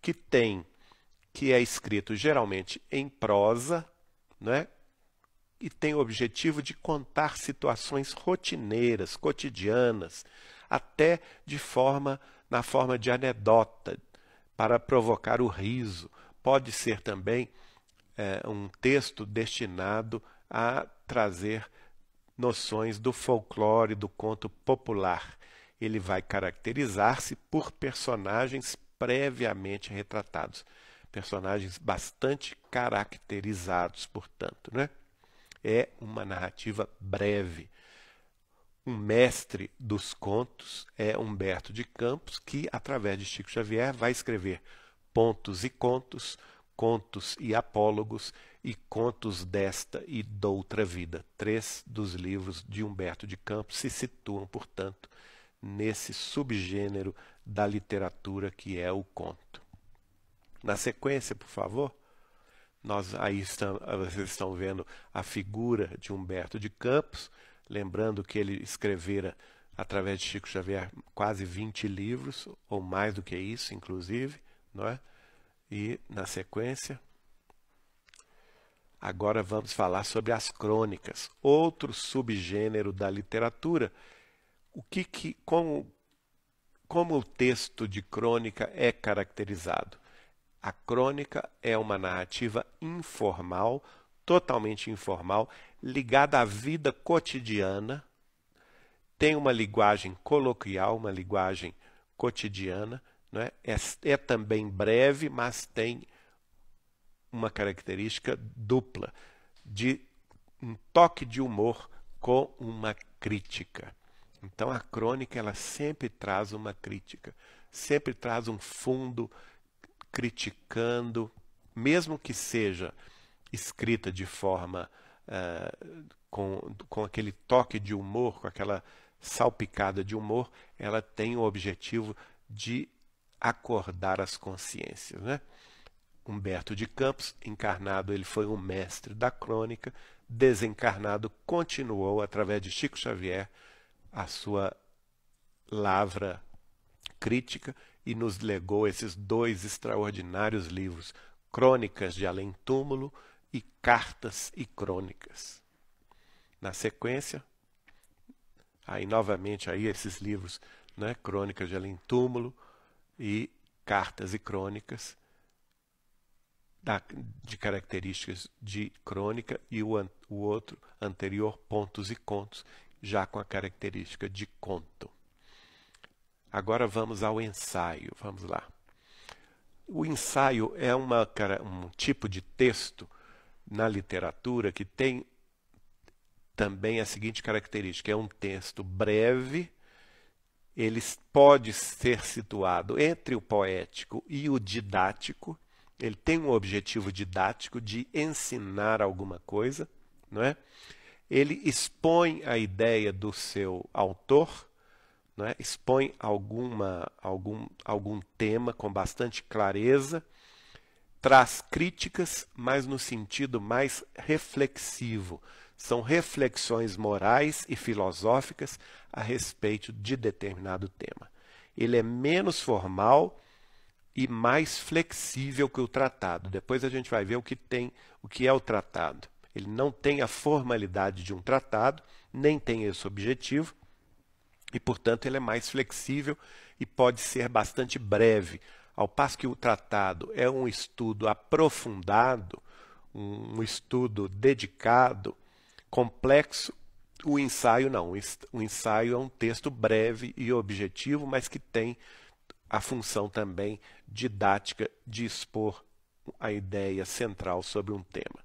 que tem que é escrito geralmente em prosa, né? E tem o objetivo de contar situações rotineiras, cotidianas, até de forma na forma de anedota para provocar o riso. Pode ser também é, um texto destinado a trazer noções do folclore, do conto popular. Ele vai caracterizar-se por personagens previamente retratados, personagens bastante caracterizados, portanto, né? É uma narrativa breve. Um mestre dos contos é Humberto de Campos, que através de Chico Xavier vai escrever pontos e contos, contos e apólogos, e Contos desta e doutra vida. Três dos livros de Humberto de Campos se situam, portanto, nesse subgênero da literatura que é o conto. Na sequência, por favor, nós aí estamos, vocês estão vendo a figura de Humberto de Campos, lembrando que ele escrevera através de Chico Xavier quase 20 livros ou mais do que isso, inclusive, não é? E na sequência, Agora vamos falar sobre as crônicas, outro subgênero da literatura. O que, que como, como o texto de crônica é caracterizado? A crônica é uma narrativa informal, totalmente informal, ligada à vida cotidiana, tem uma linguagem coloquial, uma linguagem cotidiana, é? É, é também breve, mas tem uma característica dupla de um toque de humor com uma crítica. Então a crônica ela sempre traz uma crítica, sempre traz um fundo criticando, mesmo que seja escrita de forma uh, com, com aquele toque de humor, com aquela salpicada de humor, ela tem o objetivo de acordar as consciências. Né? Humberto de Campos, encarnado ele foi um mestre da crônica, desencarnado continuou através de Chico Xavier a sua lavra crítica e nos legou esses dois extraordinários livros, Crônicas de Além Túmulo e Cartas e Crônicas. Na sequência, aí novamente aí esses livros, né, Crônicas de Além Túmulo e Cartas e Crônicas da, de características de crônica e o, o outro anterior, pontos e contos, já com a característica de conto. Agora vamos ao ensaio. Vamos lá. O ensaio é uma, um tipo de texto na literatura que tem também a seguinte característica: é um texto breve, ele pode ser situado entre o poético e o didático, ele tem um objetivo didático de ensinar alguma coisa, não é? Ele expõe a ideia do seu autor, não é? expõe alguma, algum, algum tema com bastante clareza, traz críticas, mas no sentido mais reflexivo. São reflexões morais e filosóficas a respeito de determinado tema. Ele é menos formal e mais flexível que o tratado. Depois a gente vai ver o que tem, o que é o tratado. Ele não tem a formalidade de um tratado, nem tem esse objetivo, e portanto ele é mais flexível e pode ser bastante breve. Ao passo que o tratado é um estudo aprofundado, um estudo dedicado, complexo, o ensaio não. O ensaio é um texto breve e objetivo, mas que tem a função também didática de expor a ideia central sobre um tema.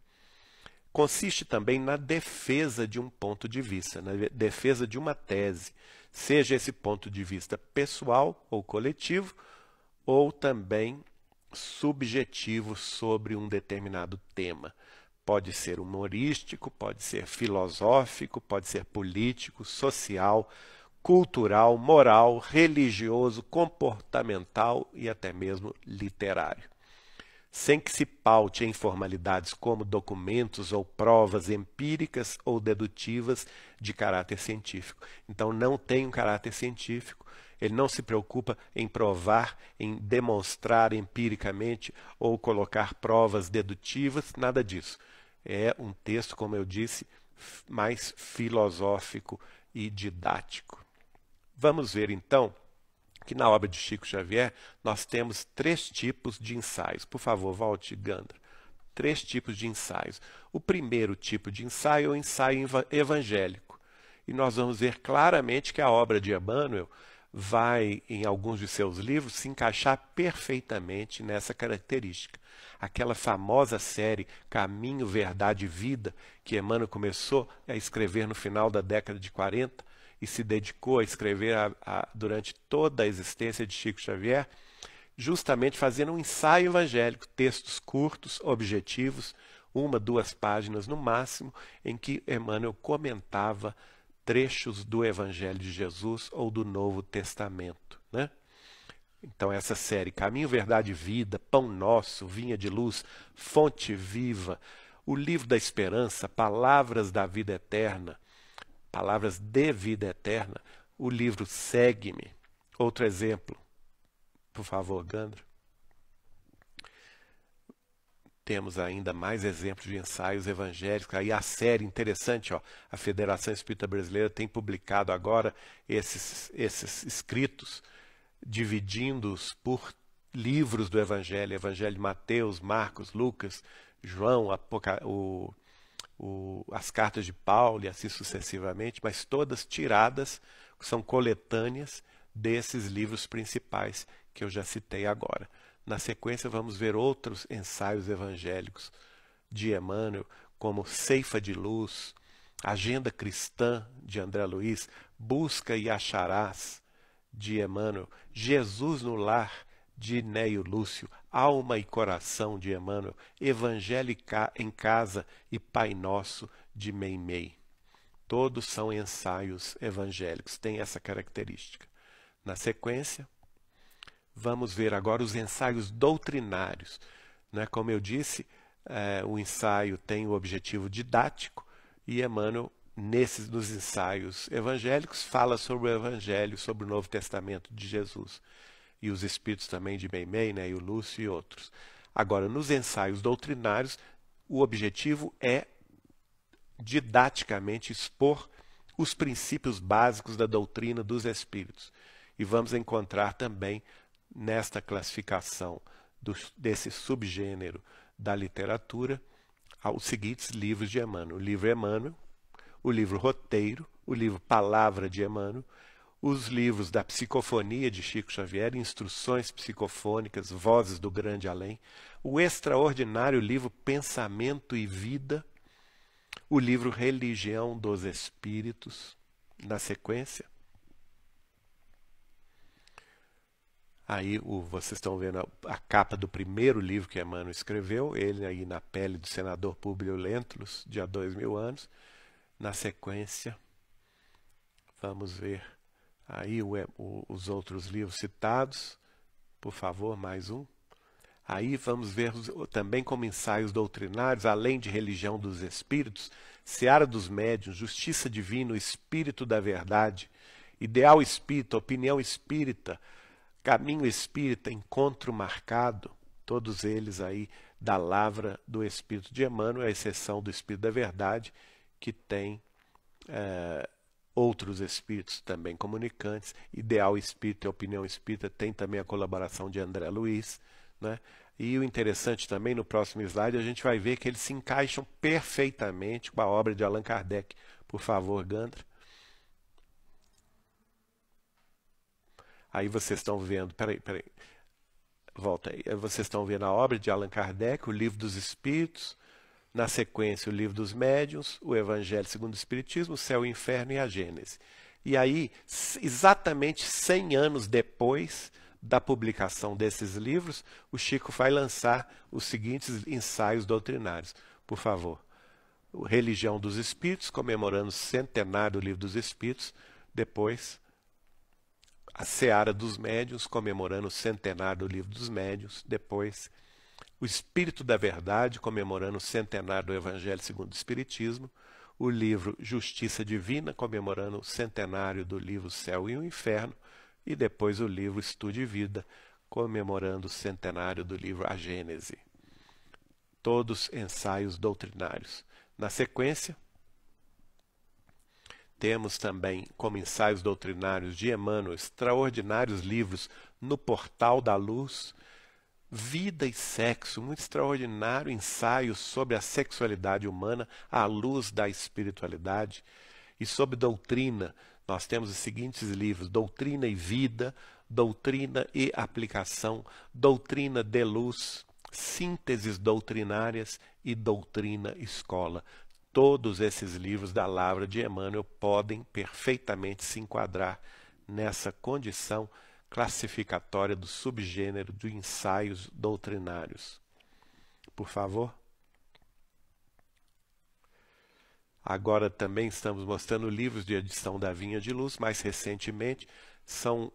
Consiste também na defesa de um ponto de vista, na defesa de uma tese, seja esse ponto de vista pessoal ou coletivo, ou também subjetivo sobre um determinado tema. Pode ser humorístico, pode ser filosófico, pode ser político, social, cultural, moral, religioso, comportamental e até mesmo literário. Sem que se paute em formalidades como documentos ou provas empíricas ou dedutivas de caráter científico. Então, não tem um caráter científico, ele não se preocupa em provar, em demonstrar empiricamente ou colocar provas dedutivas, nada disso. É um texto, como eu disse, mais filosófico e didático. Vamos ver então que na obra de Chico Xavier nós temos três tipos de ensaios. Por favor, volte, Gandra. Três tipos de ensaios. O primeiro tipo de ensaio é o ensaio evangélico. E nós vamos ver claramente que a obra de Emmanuel vai, em alguns de seus livros, se encaixar perfeitamente nessa característica. Aquela famosa série Caminho, Verdade e Vida, que Emmanuel começou a escrever no final da década de 40, e se dedicou a escrever a, a, durante toda a existência de Chico Xavier, justamente fazendo um ensaio evangélico, textos curtos, objetivos, uma, duas páginas no máximo, em que Emmanuel comentava trechos do Evangelho de Jesus ou do Novo Testamento. Né? Então, essa série Caminho, Verdade e Vida, Pão Nosso, Vinha de Luz, Fonte Viva, O Livro da Esperança, Palavras da Vida Eterna, palavras de vida eterna, o livro Segue-me. Outro exemplo, por favor, Gandra. Temos ainda mais exemplos de ensaios evangélicos. Aí a série interessante, ó, a Federação Espírita Brasileira tem publicado agora esses, esses escritos, dividindo-os por livros do Evangelho, Evangelho de Mateus, Marcos, Lucas, João, Apocal... o o, as cartas de Paulo e assim sucessivamente, mas todas tiradas, são coletâneas desses livros principais que eu já citei agora. Na sequência, vamos ver outros ensaios evangélicos de Emmanuel, como Ceifa de Luz, Agenda Cristã, de André Luiz, Busca e Acharás, de Emmanuel, Jesus no Lar, de Neio Lúcio, Alma e Coração de Emmanuel, Evangélica em Casa e Pai Nosso de Meimei. Todos são ensaios evangélicos, tem essa característica. Na sequência, vamos ver agora os ensaios doutrinários. Né? Como eu disse, é, o ensaio tem o objetivo didático e Emmanuel, nesses, nos ensaios evangélicos, fala sobre o Evangelho, sobre o Novo Testamento de Jesus e os espíritos também de Meimei, né, e o Lúcio e outros. Agora, nos ensaios doutrinários, o objetivo é didaticamente expor os princípios básicos da doutrina dos espíritos. E vamos encontrar também nesta classificação do, desse subgênero da literatura os seguintes livros de Emmanuel: o livro Emmanuel, o livro Roteiro, o livro Palavra de Emmanuel, os livros da Psicofonia de Chico Xavier, Instruções Psicofônicas, Vozes do Grande Além, o extraordinário livro Pensamento e Vida, o livro Religião dos Espíritos, na sequência. Aí o, vocês estão vendo a, a, capa do primeiro livro que Emmanuel escreveu, ele aí na pele do senador Públio Lentulus, de há dois mil anos. Na sequência, vamos ver Aí o, é, o, os outros livros citados. Por favor, mais um. Aí vamos ver também como ensaios doutrinários, além de religião dos espíritos, seara dos médiuns, justiça divina, espírito da verdade, ideal espírita, opinião espírita, caminho espírita, encontro marcado, todos eles aí da lavra do espírito de Emmanuel, à exceção do espírito da verdade, que tem eh, outros espíritos também comunicantes. Ideal Espírita e Opinião Espírita tem também a colaboração de André Luiz. Né? E o interessante também, no próximo slide, a gente vai ver que eles se encaixam perfeitamente com a obra de Allan Kardec. Por favor, Gandra. Aí vocês estão vendo, peraí, peraí, volta aí. Vocês estão vendo a obra de Allan Kardec, o Livro dos Espíritos, na sequência, o livro dos médiuns, o Evangelho segundo o Espiritismo, o Céu e o Inferno e a Gênese. E aí, exatamente 100 anos depois da publicação desses livros, o Chico vai lançar os seguintes ensaios doutrinários. Por favor. Religião dos Espíritos, comemorando o centenário do Livro dos Espíritos. Depois, a Seara dos Médiuns, comemorando o centenário do Livro dos Médiuns. Depois, o Espírito da Verdade, comemorando o centenário do Evangelho segundo o Espiritismo, o livro Justiça Divina, comemorando o centenário do livro Céu e o Inferno, e depois o livro Estude e Vida, comemorando o centenário do livro A Gênese. Todos ensaios doutrinários. Na sequência, temos também como ensaios doutrinários de Emmanuel extraordinários livros No Portal da Luz Vida e Sexo, um extraordinário ensaio sobre a sexualidade humana à luz da espiritualidade. E sobre doutrina, nós temos os seguintes livros: Doutrina e Vida, Doutrina e Aplicação, Doutrina de Luz, Sínteses Doutrinárias e Doutrina Escola. Todos esses livros da Lavra de Emmanuel podem perfeitamente se enquadrar nessa condição classificatória do subgênero de ensaios doutrinários. Por favor. Agora também estamos mostrando livros de edição da Vinha de Luz, mais recentemente são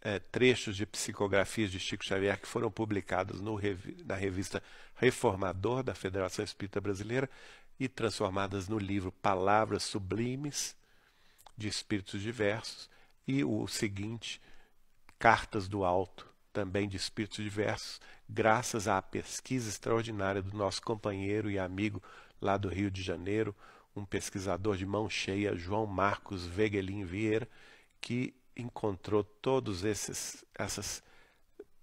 é, trechos de psicografias de Chico Xavier que foram publicados no, na revista Reformador da Federação Espírita Brasileira e transformadas no livro Palavras Sublimes de Espíritos Diversos e o seguinte, cartas do alto, também de espíritos diversos, graças à pesquisa extraordinária do nosso companheiro e amigo lá do Rio de Janeiro, um pesquisador de mão cheia, João Marcos Vegelin Vieira, que encontrou todos esses essas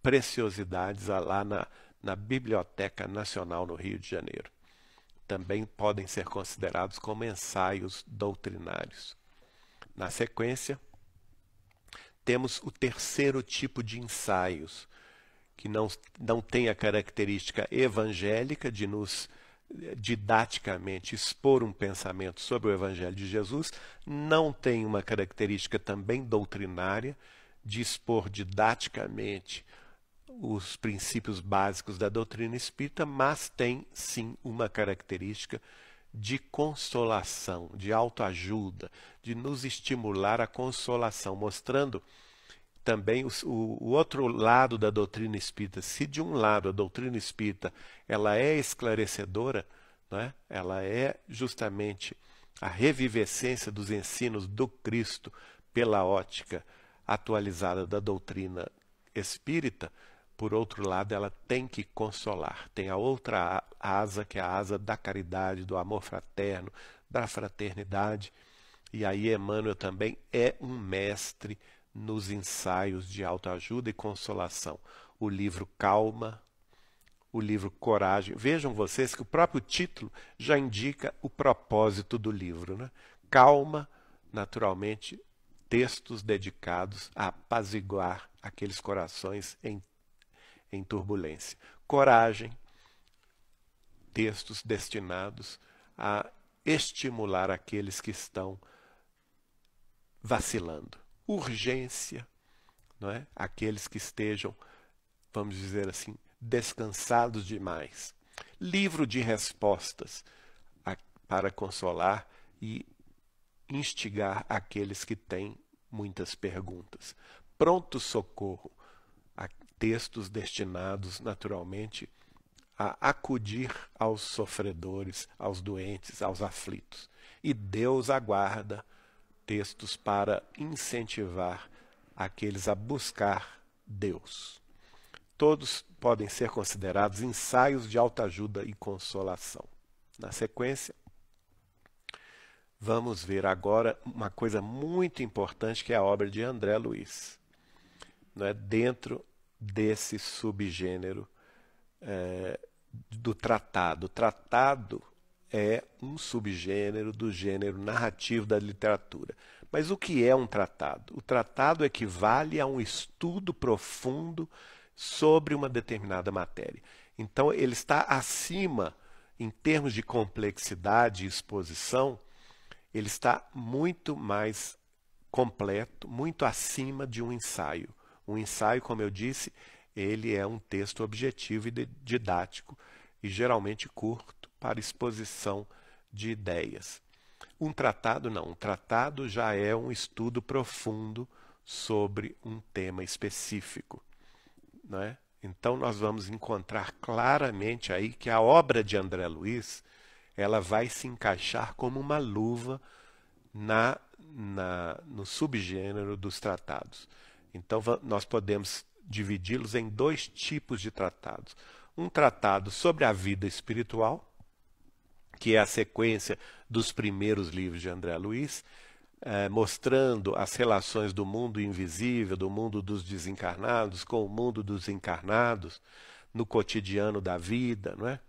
preciosidades lá na, na Biblioteca Nacional no Rio de Janeiro. Também podem ser considerados como ensaios doutrinários. Na sequência, temos o terceiro tipo de ensaios, que não, não tem a característica evangélica de nos eh, didaticamente expor um pensamento sobre o Evangelho de Jesus, não tem uma característica também doutrinária de expor didaticamente os princípios básicos da doutrina espírita, mas tem sim uma característica de consolação, de autoajuda, de nos estimular à consolação, mostrando também o, o, outro lado da doutrina espírita. Se de um lado a doutrina espírita ela é esclarecedora, né? ela é justamente a revivescência dos ensinos do Cristo pela ótica atualizada da doutrina espírita, por outro lado, ela tem que consolar. Tem a outra asa, que é a asa da caridade, do amor fraterno, da fraternidade. E aí, Emmanuel também é um mestre nos ensaios de autoajuda e consolação. O livro Calma, o livro Coragem. Vejam vocês que o próprio título já indica o propósito do livro. Né? Calma, naturalmente, textos dedicados a apaziguar aqueles corações em em turbulência. Coragem, textos destinados a estimular aqueles que estão vacilando. Urgência, não é? Aqueles que estejam, vamos dizer assim, descansados demais. Livro de respostas a, para consolar e instigar aqueles que têm muitas perguntas. Pronto socorro, textos destinados naturalmente a acudir aos sofredores, aos doentes, aos aflitos. E Deus aguarda textos para incentivar aqueles a buscar Deus. Todos podem ser considerados ensaios de alta ajuda e consolação. Na sequência, vamos ver agora uma coisa muito importante que é a obra de André Luiz. Não é dentro desse subgênero é, do tratado. O tratado é um subgênero do gênero narrativo da literatura. Mas o que é um tratado? O tratado equivale a um estudo profundo sobre uma determinada matéria. Então, ele está acima, em termos de complexidade e exposição, ele está muito mais completo, muito acima de um ensaio um ensaio, como eu disse, ele é um texto objetivo e didático e geralmente curto para exposição de ideias. Um tratado não, um tratado já é um estudo profundo sobre um tema específico, não é? Então nós vamos encontrar claramente aí que a obra de André Luiz, ela vai se encaixar como uma luva na, na no subgênero dos tratados. Então nós podemos dividi-los em dois tipos de tratados. Um tratado sobre a vida espiritual, que é a sequência dos primeiros livros de André Luiz, eh, mostrando as relações do mundo invisível, do mundo dos desencarnados, com o mundo dos encarnados, no cotidiano da vida, não é?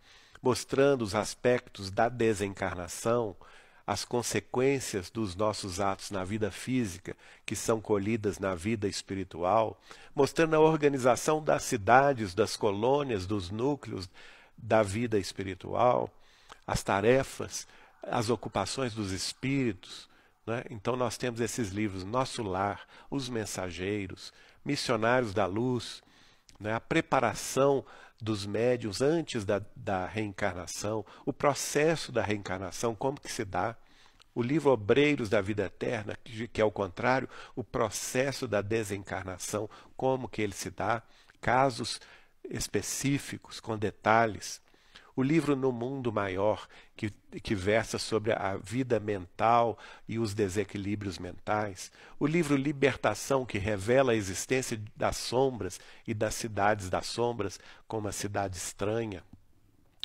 mostrando os aspectos da desencarnação, as consequências dos nossos atos na vida física, que são colhidas na vida espiritual, mostrando a organização das cidades, das colônias, dos núcleos da vida espiritual, as tarefas, as ocupações dos espíritos. Né? Então, nós temos esses livros: Nosso Lar, Os Mensageiros, Missionários da Luz, né? a preparação dos médiuns antes da, da reencarnação, o processo da reencarnação, como que se dá. O livro Obreiros da Vida Eterna, que, que é o contrário, o processo da desencarnação, como que ele se dá, casos específicos, com detalhes o livro No Mundo Maior, que, que versa sobre a vida mental e os desequilíbrios mentais, o livro Libertação, que revela a existência das sombras e das cidades das sombras, como a cidade estranha,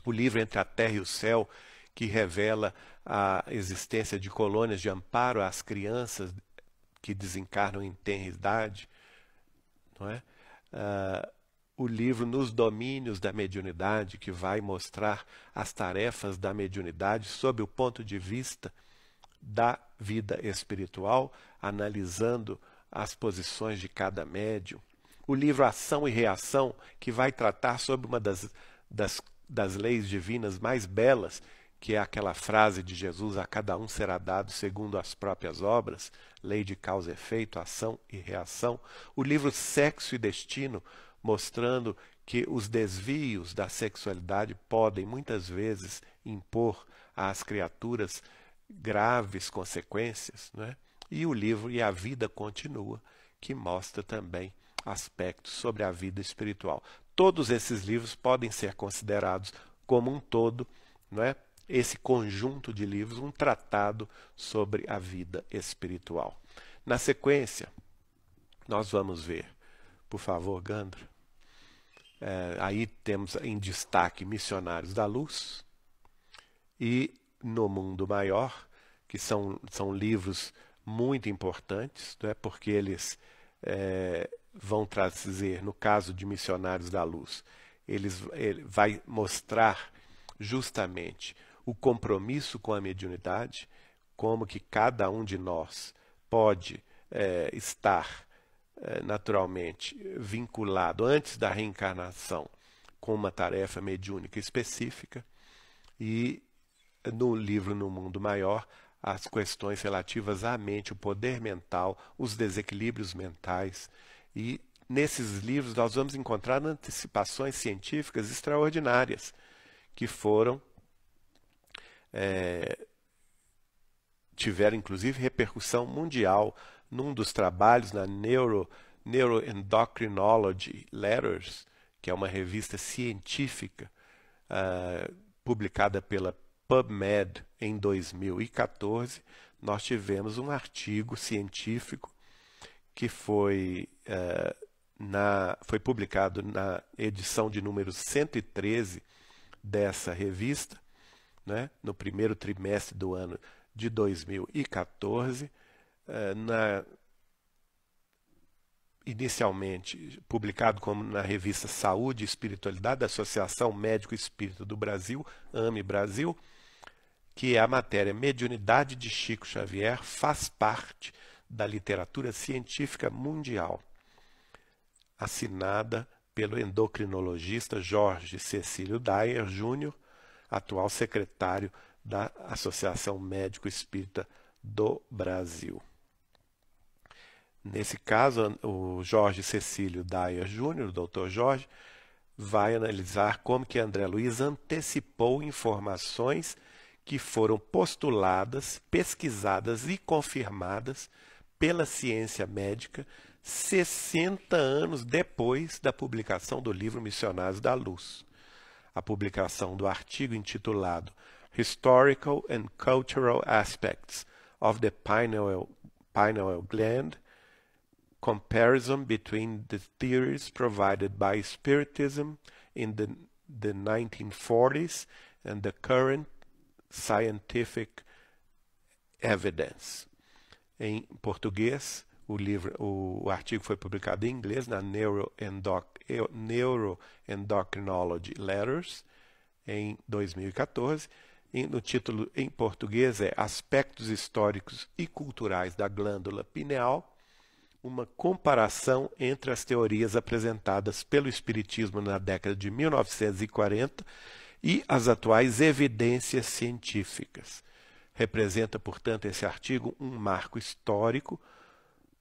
o livro Entre a Terra e o Céu, que revela a existência de colônias de amparo às crianças que desencarnam em tenridade, não é? Uh, o livro Nos Domínios da Mediunidade, que vai mostrar as tarefas da mediunidade sob o ponto de vista da vida espiritual, analisando as posições de cada médium. O livro Ação e Reação, que vai tratar sobre uma das, das, das leis divinas mais belas, que é aquela frase de Jesus: a cada um será dado segundo as próprias obras, lei de causa e efeito, ação e reação. O livro Sexo e Destino, mostrando que os desvios da sexualidade podem muitas vezes impor às criaturas graves consequências, né? e o livro E a Vida Continua, que mostra também aspectos sobre a vida espiritual. Todos esses livros podem ser considerados como um todo, né? esse conjunto de livros, um tratado sobre a vida espiritual. Na sequência, nós vamos ver, por favor, Gandra, é, aí temos em destaque Missionários da Luz e No Mundo Maior, que são, são livros muito importantes, né, porque eles é, vão trazer, no caso de Missionários da Luz, eles, ele vai mostrar justamente o compromisso com a mediunidade, como que cada um de nós pode é, estar eh, naturalmente vinculado antes da reencarnação com uma tarefa mediúnica específica e no livro No Mundo Maior as questões relativas à mente, o poder mental, os desequilíbrios mentais e nesses livros nós vamos encontrar antecipações científicas extraordinárias que foram é, tiveram inclusive repercussão mundial num dos trabalhos na Neuro, Neuroendocrinology Letters, que é uma revista científica uh, publicada pela PubMed em 2014, nós tivemos um artigo científico que foi, uh, na, foi publicado na edição de número 113 dessa revista, né, no primeiro trimestre do ano de 2014, eh, na, inicialmente publicado como na revista Saúde e Espiritualidade da Associação Médico Espírita do Brasil, AME Brasil, que é a matéria Mediunidade de Chico Xavier faz parte da literatura científica mundial, assinada pelo endocrinologista Jorge Cecílio Dyer Júnior, atual secretário da Associação Médico Espírita do Brasil. Nesse caso, o Jorge Cecílio Dyer Júnior, o doutor Jorge, vai analisar como que André Luiz antecipou informações que foram postuladas, pesquisadas e confirmadas pela ciência médica 60 anos depois da publicação do livro Missionários da Luz. A publicação do artigo intitulado Historical and Cultural Aspects of the Pineal, pineal Gland comparison between the theories provided by Spiritism in the, the 1940s and the current scientific evidence. Em português, o, livro, o artigo foi publicado em inglês na Neuroendocrinology Letters, em 2014, e no título em português é Aspectos Históricos e Culturais da Glândula Pineal, uma comparação entre as teorias apresentadas pelo Espiritismo na década de 1940 e as atuais evidências científicas. Representa, portanto, esse artigo um marco histórico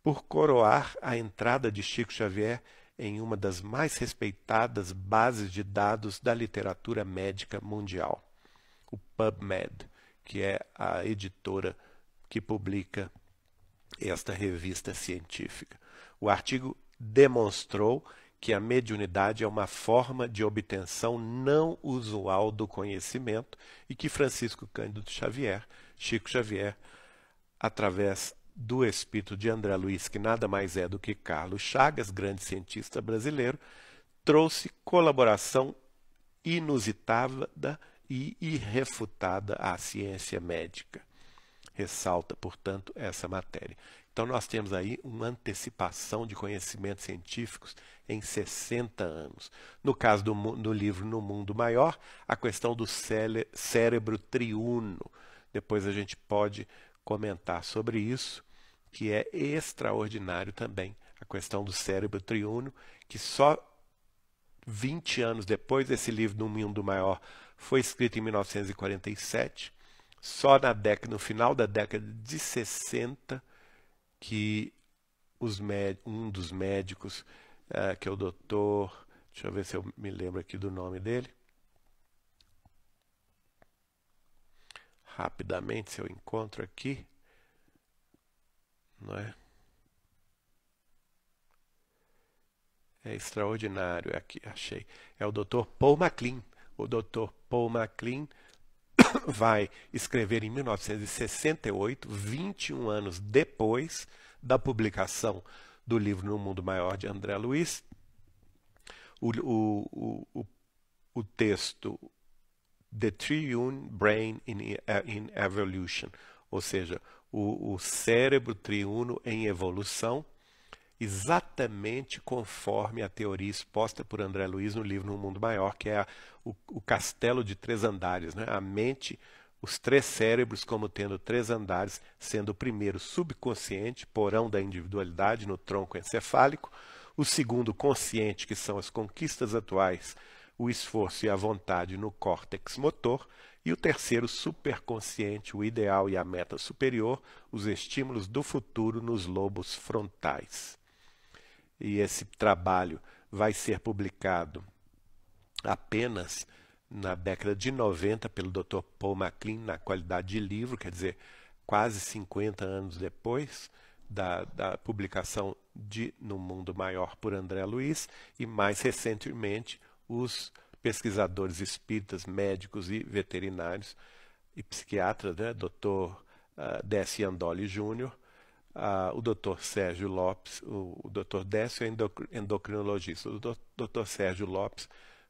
por coroar a entrada de Chico Xavier em uma das mais respeitadas bases de dados da literatura médica mundial, o PubMed, que é a editora que publica esta revista científica. O artigo demonstrou que a mediunidade é uma forma de obtenção não usual do conhecimento e que Francisco Cândido Xavier, Chico Xavier, através do espírito de André Luiz, que nada mais é do que Carlos Chagas, grande cientista brasileiro, trouxe colaboração inusitada e irrefutada à ciência médica ressalta, portanto, essa matéria. Então, nós temos aí uma antecipação de conhecimentos científicos em 60 anos. No caso do, do livro No Mundo Maior, a questão do cére cérebro triuno. Depois a gente pode comentar sobre isso, que é extraordinário também. A questão do cérebro triuno, que só 20 anos depois, esse livro No Mundo Maior foi escrito em 1947 só na década, no final da década de 60 que um dos médicos, uh, que é o doutor, deixa eu ver se eu me lembro aqui do nome dele, rapidamente se eu encontro aqui, não é? É extraordinário, é aqui achei. É o doutor Paul MacLean. O doutor Paul MacLean vai escrever em 1968, 21 anos depois da publicação do livro No Mundo Maior de André Luiz, o, o, o, o texto The Triune Brain in, in Evolution, ou seja, o, o cérebro triuno em evolução, exatamente conforme a teoria exposta por André Luiz no livro No Mundo Maior, que é a, o, o, castelo de três andares, né? a mente, os três cérebros como tendo três andares, sendo o primeiro subconsciente, porão da individualidade no tronco encefálico, o segundo consciente, que são as conquistas atuais, o esforço e a vontade no córtex motor, e o terceiro superconsciente, o ideal e a meta superior, os estímulos do futuro nos lobos frontais e esse trabalho vai ser publicado apenas na década de 90 pelo Dr. Paul MacLean na qualidade de livro, quer dizer, quase 50 anos depois da, da publicação de No Mundo Maior por André Luiz e mais recentemente os pesquisadores espíritas, médicos e veterinários e psiquiatras, né, Dr. Uh, ah, Andoli Júnior, ah, o Dr. Sérgio Lopes, o, o Dr. Décio é endocrinologista, o Dr. Sérgio Lopes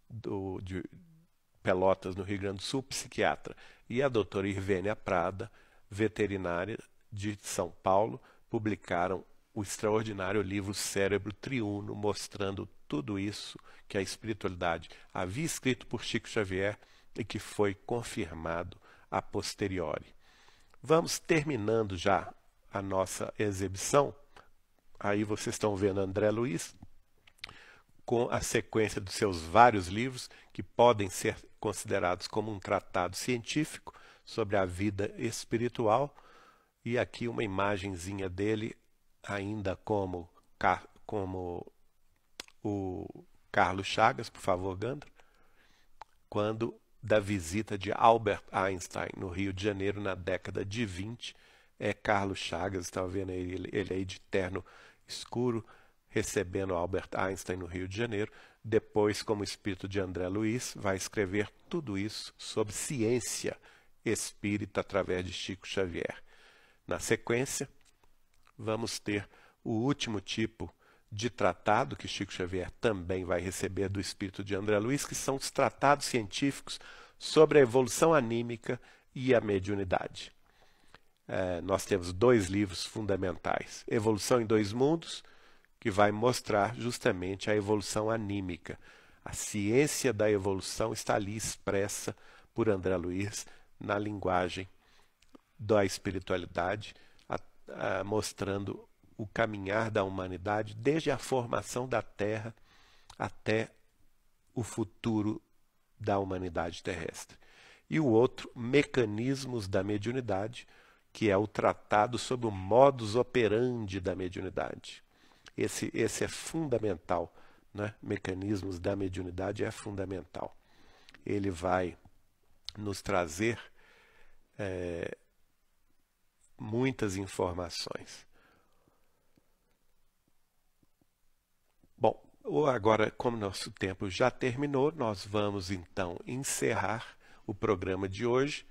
do, de Pelotas, no Rio Grande do Sul, psiquiatra, e a doutora Irvênia Prada, veterinária de São Paulo, publicaram o extraordinário livro Cérebro Triuno, mostrando tudo isso que a espiritualidade havia escrito por Chico Xavier e que foi confirmado a posteriori. Vamos terminando já a nossa exibição. Aí vocês estão vendo André Luiz com a sequência dos seus vários livros que podem ser considerados como um tratado científico sobre a vida espiritual e aqui uma imagenzinha dele ainda como como o Carlos Chagas, por favor, Gandra, quando da visita de Albert Einstein no Rio de Janeiro na década de 20 é Carlos Chagas, estava tá vendo ele, ele aí de terno escuro, recebendo Albert Einstein no Rio de Janeiro. Depois, como espírito de André Luiz, vai escrever tudo isso sobre ciência espírita através de Chico Xavier. Na sequência, vamos ter o último tipo de tratado que Chico Xavier também vai receber do espírito de André Luiz, que são os tratados científicos sobre a evolução anímica e a mediunidade é, nós temos dois livros fundamentais: Evolução em Dois Mundos, que vai mostrar justamente a evolução anímica. A ciência da evolução está ali expressa por André Luiz na linguagem da espiritualidade, a, a, mostrando o caminhar da humanidade desde a formação da Terra até o futuro da humanidade terrestre. E o outro, Mecanismos da Mediunidade, que é o tratado sobre o modus operandi da mediunidade. Esse, esse é fundamental. Né? Mecanismos da mediunidade é fundamental. Ele vai nos trazer é, muitas informações. Bom, agora, como nosso tempo já terminou, nós vamos então encerrar o programa de hoje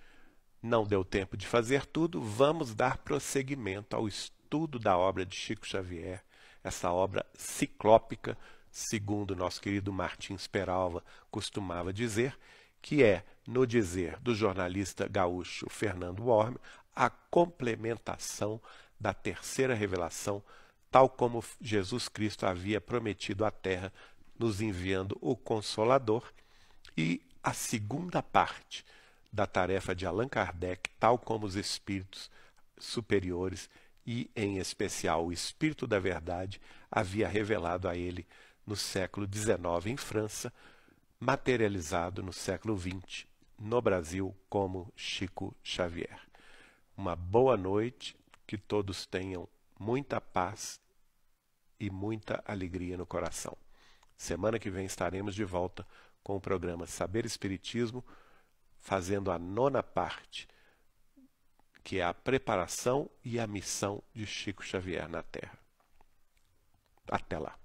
não deu tempo de fazer tudo, vamos dar prosseguimento ao estudo da obra de Chico Xavier, essa obra ciclópica, segundo nosso querido Martins Peralva costumava dizer, que é, no dizer do jornalista gaúcho Fernando Orme, a complementação da terceira revelação, tal como Jesus Cristo havia prometido à terra, nos enviando o Consolador, e a segunda parte da tarefa de Allan Kardec, tal como os espíritos superiores e, em especial, o Espírito da Verdade havia revelado a ele no século XIX em França, materializado no século XX no Brasil como Chico Xavier. Uma boa noite, que todos tenham muita paz e muita alegria no coração. Semana que vem estaremos de volta com o programa Saber Espiritismo fazendo a nona parte, que é a preparação e a missão de Chico Xavier na Terra. Até lá.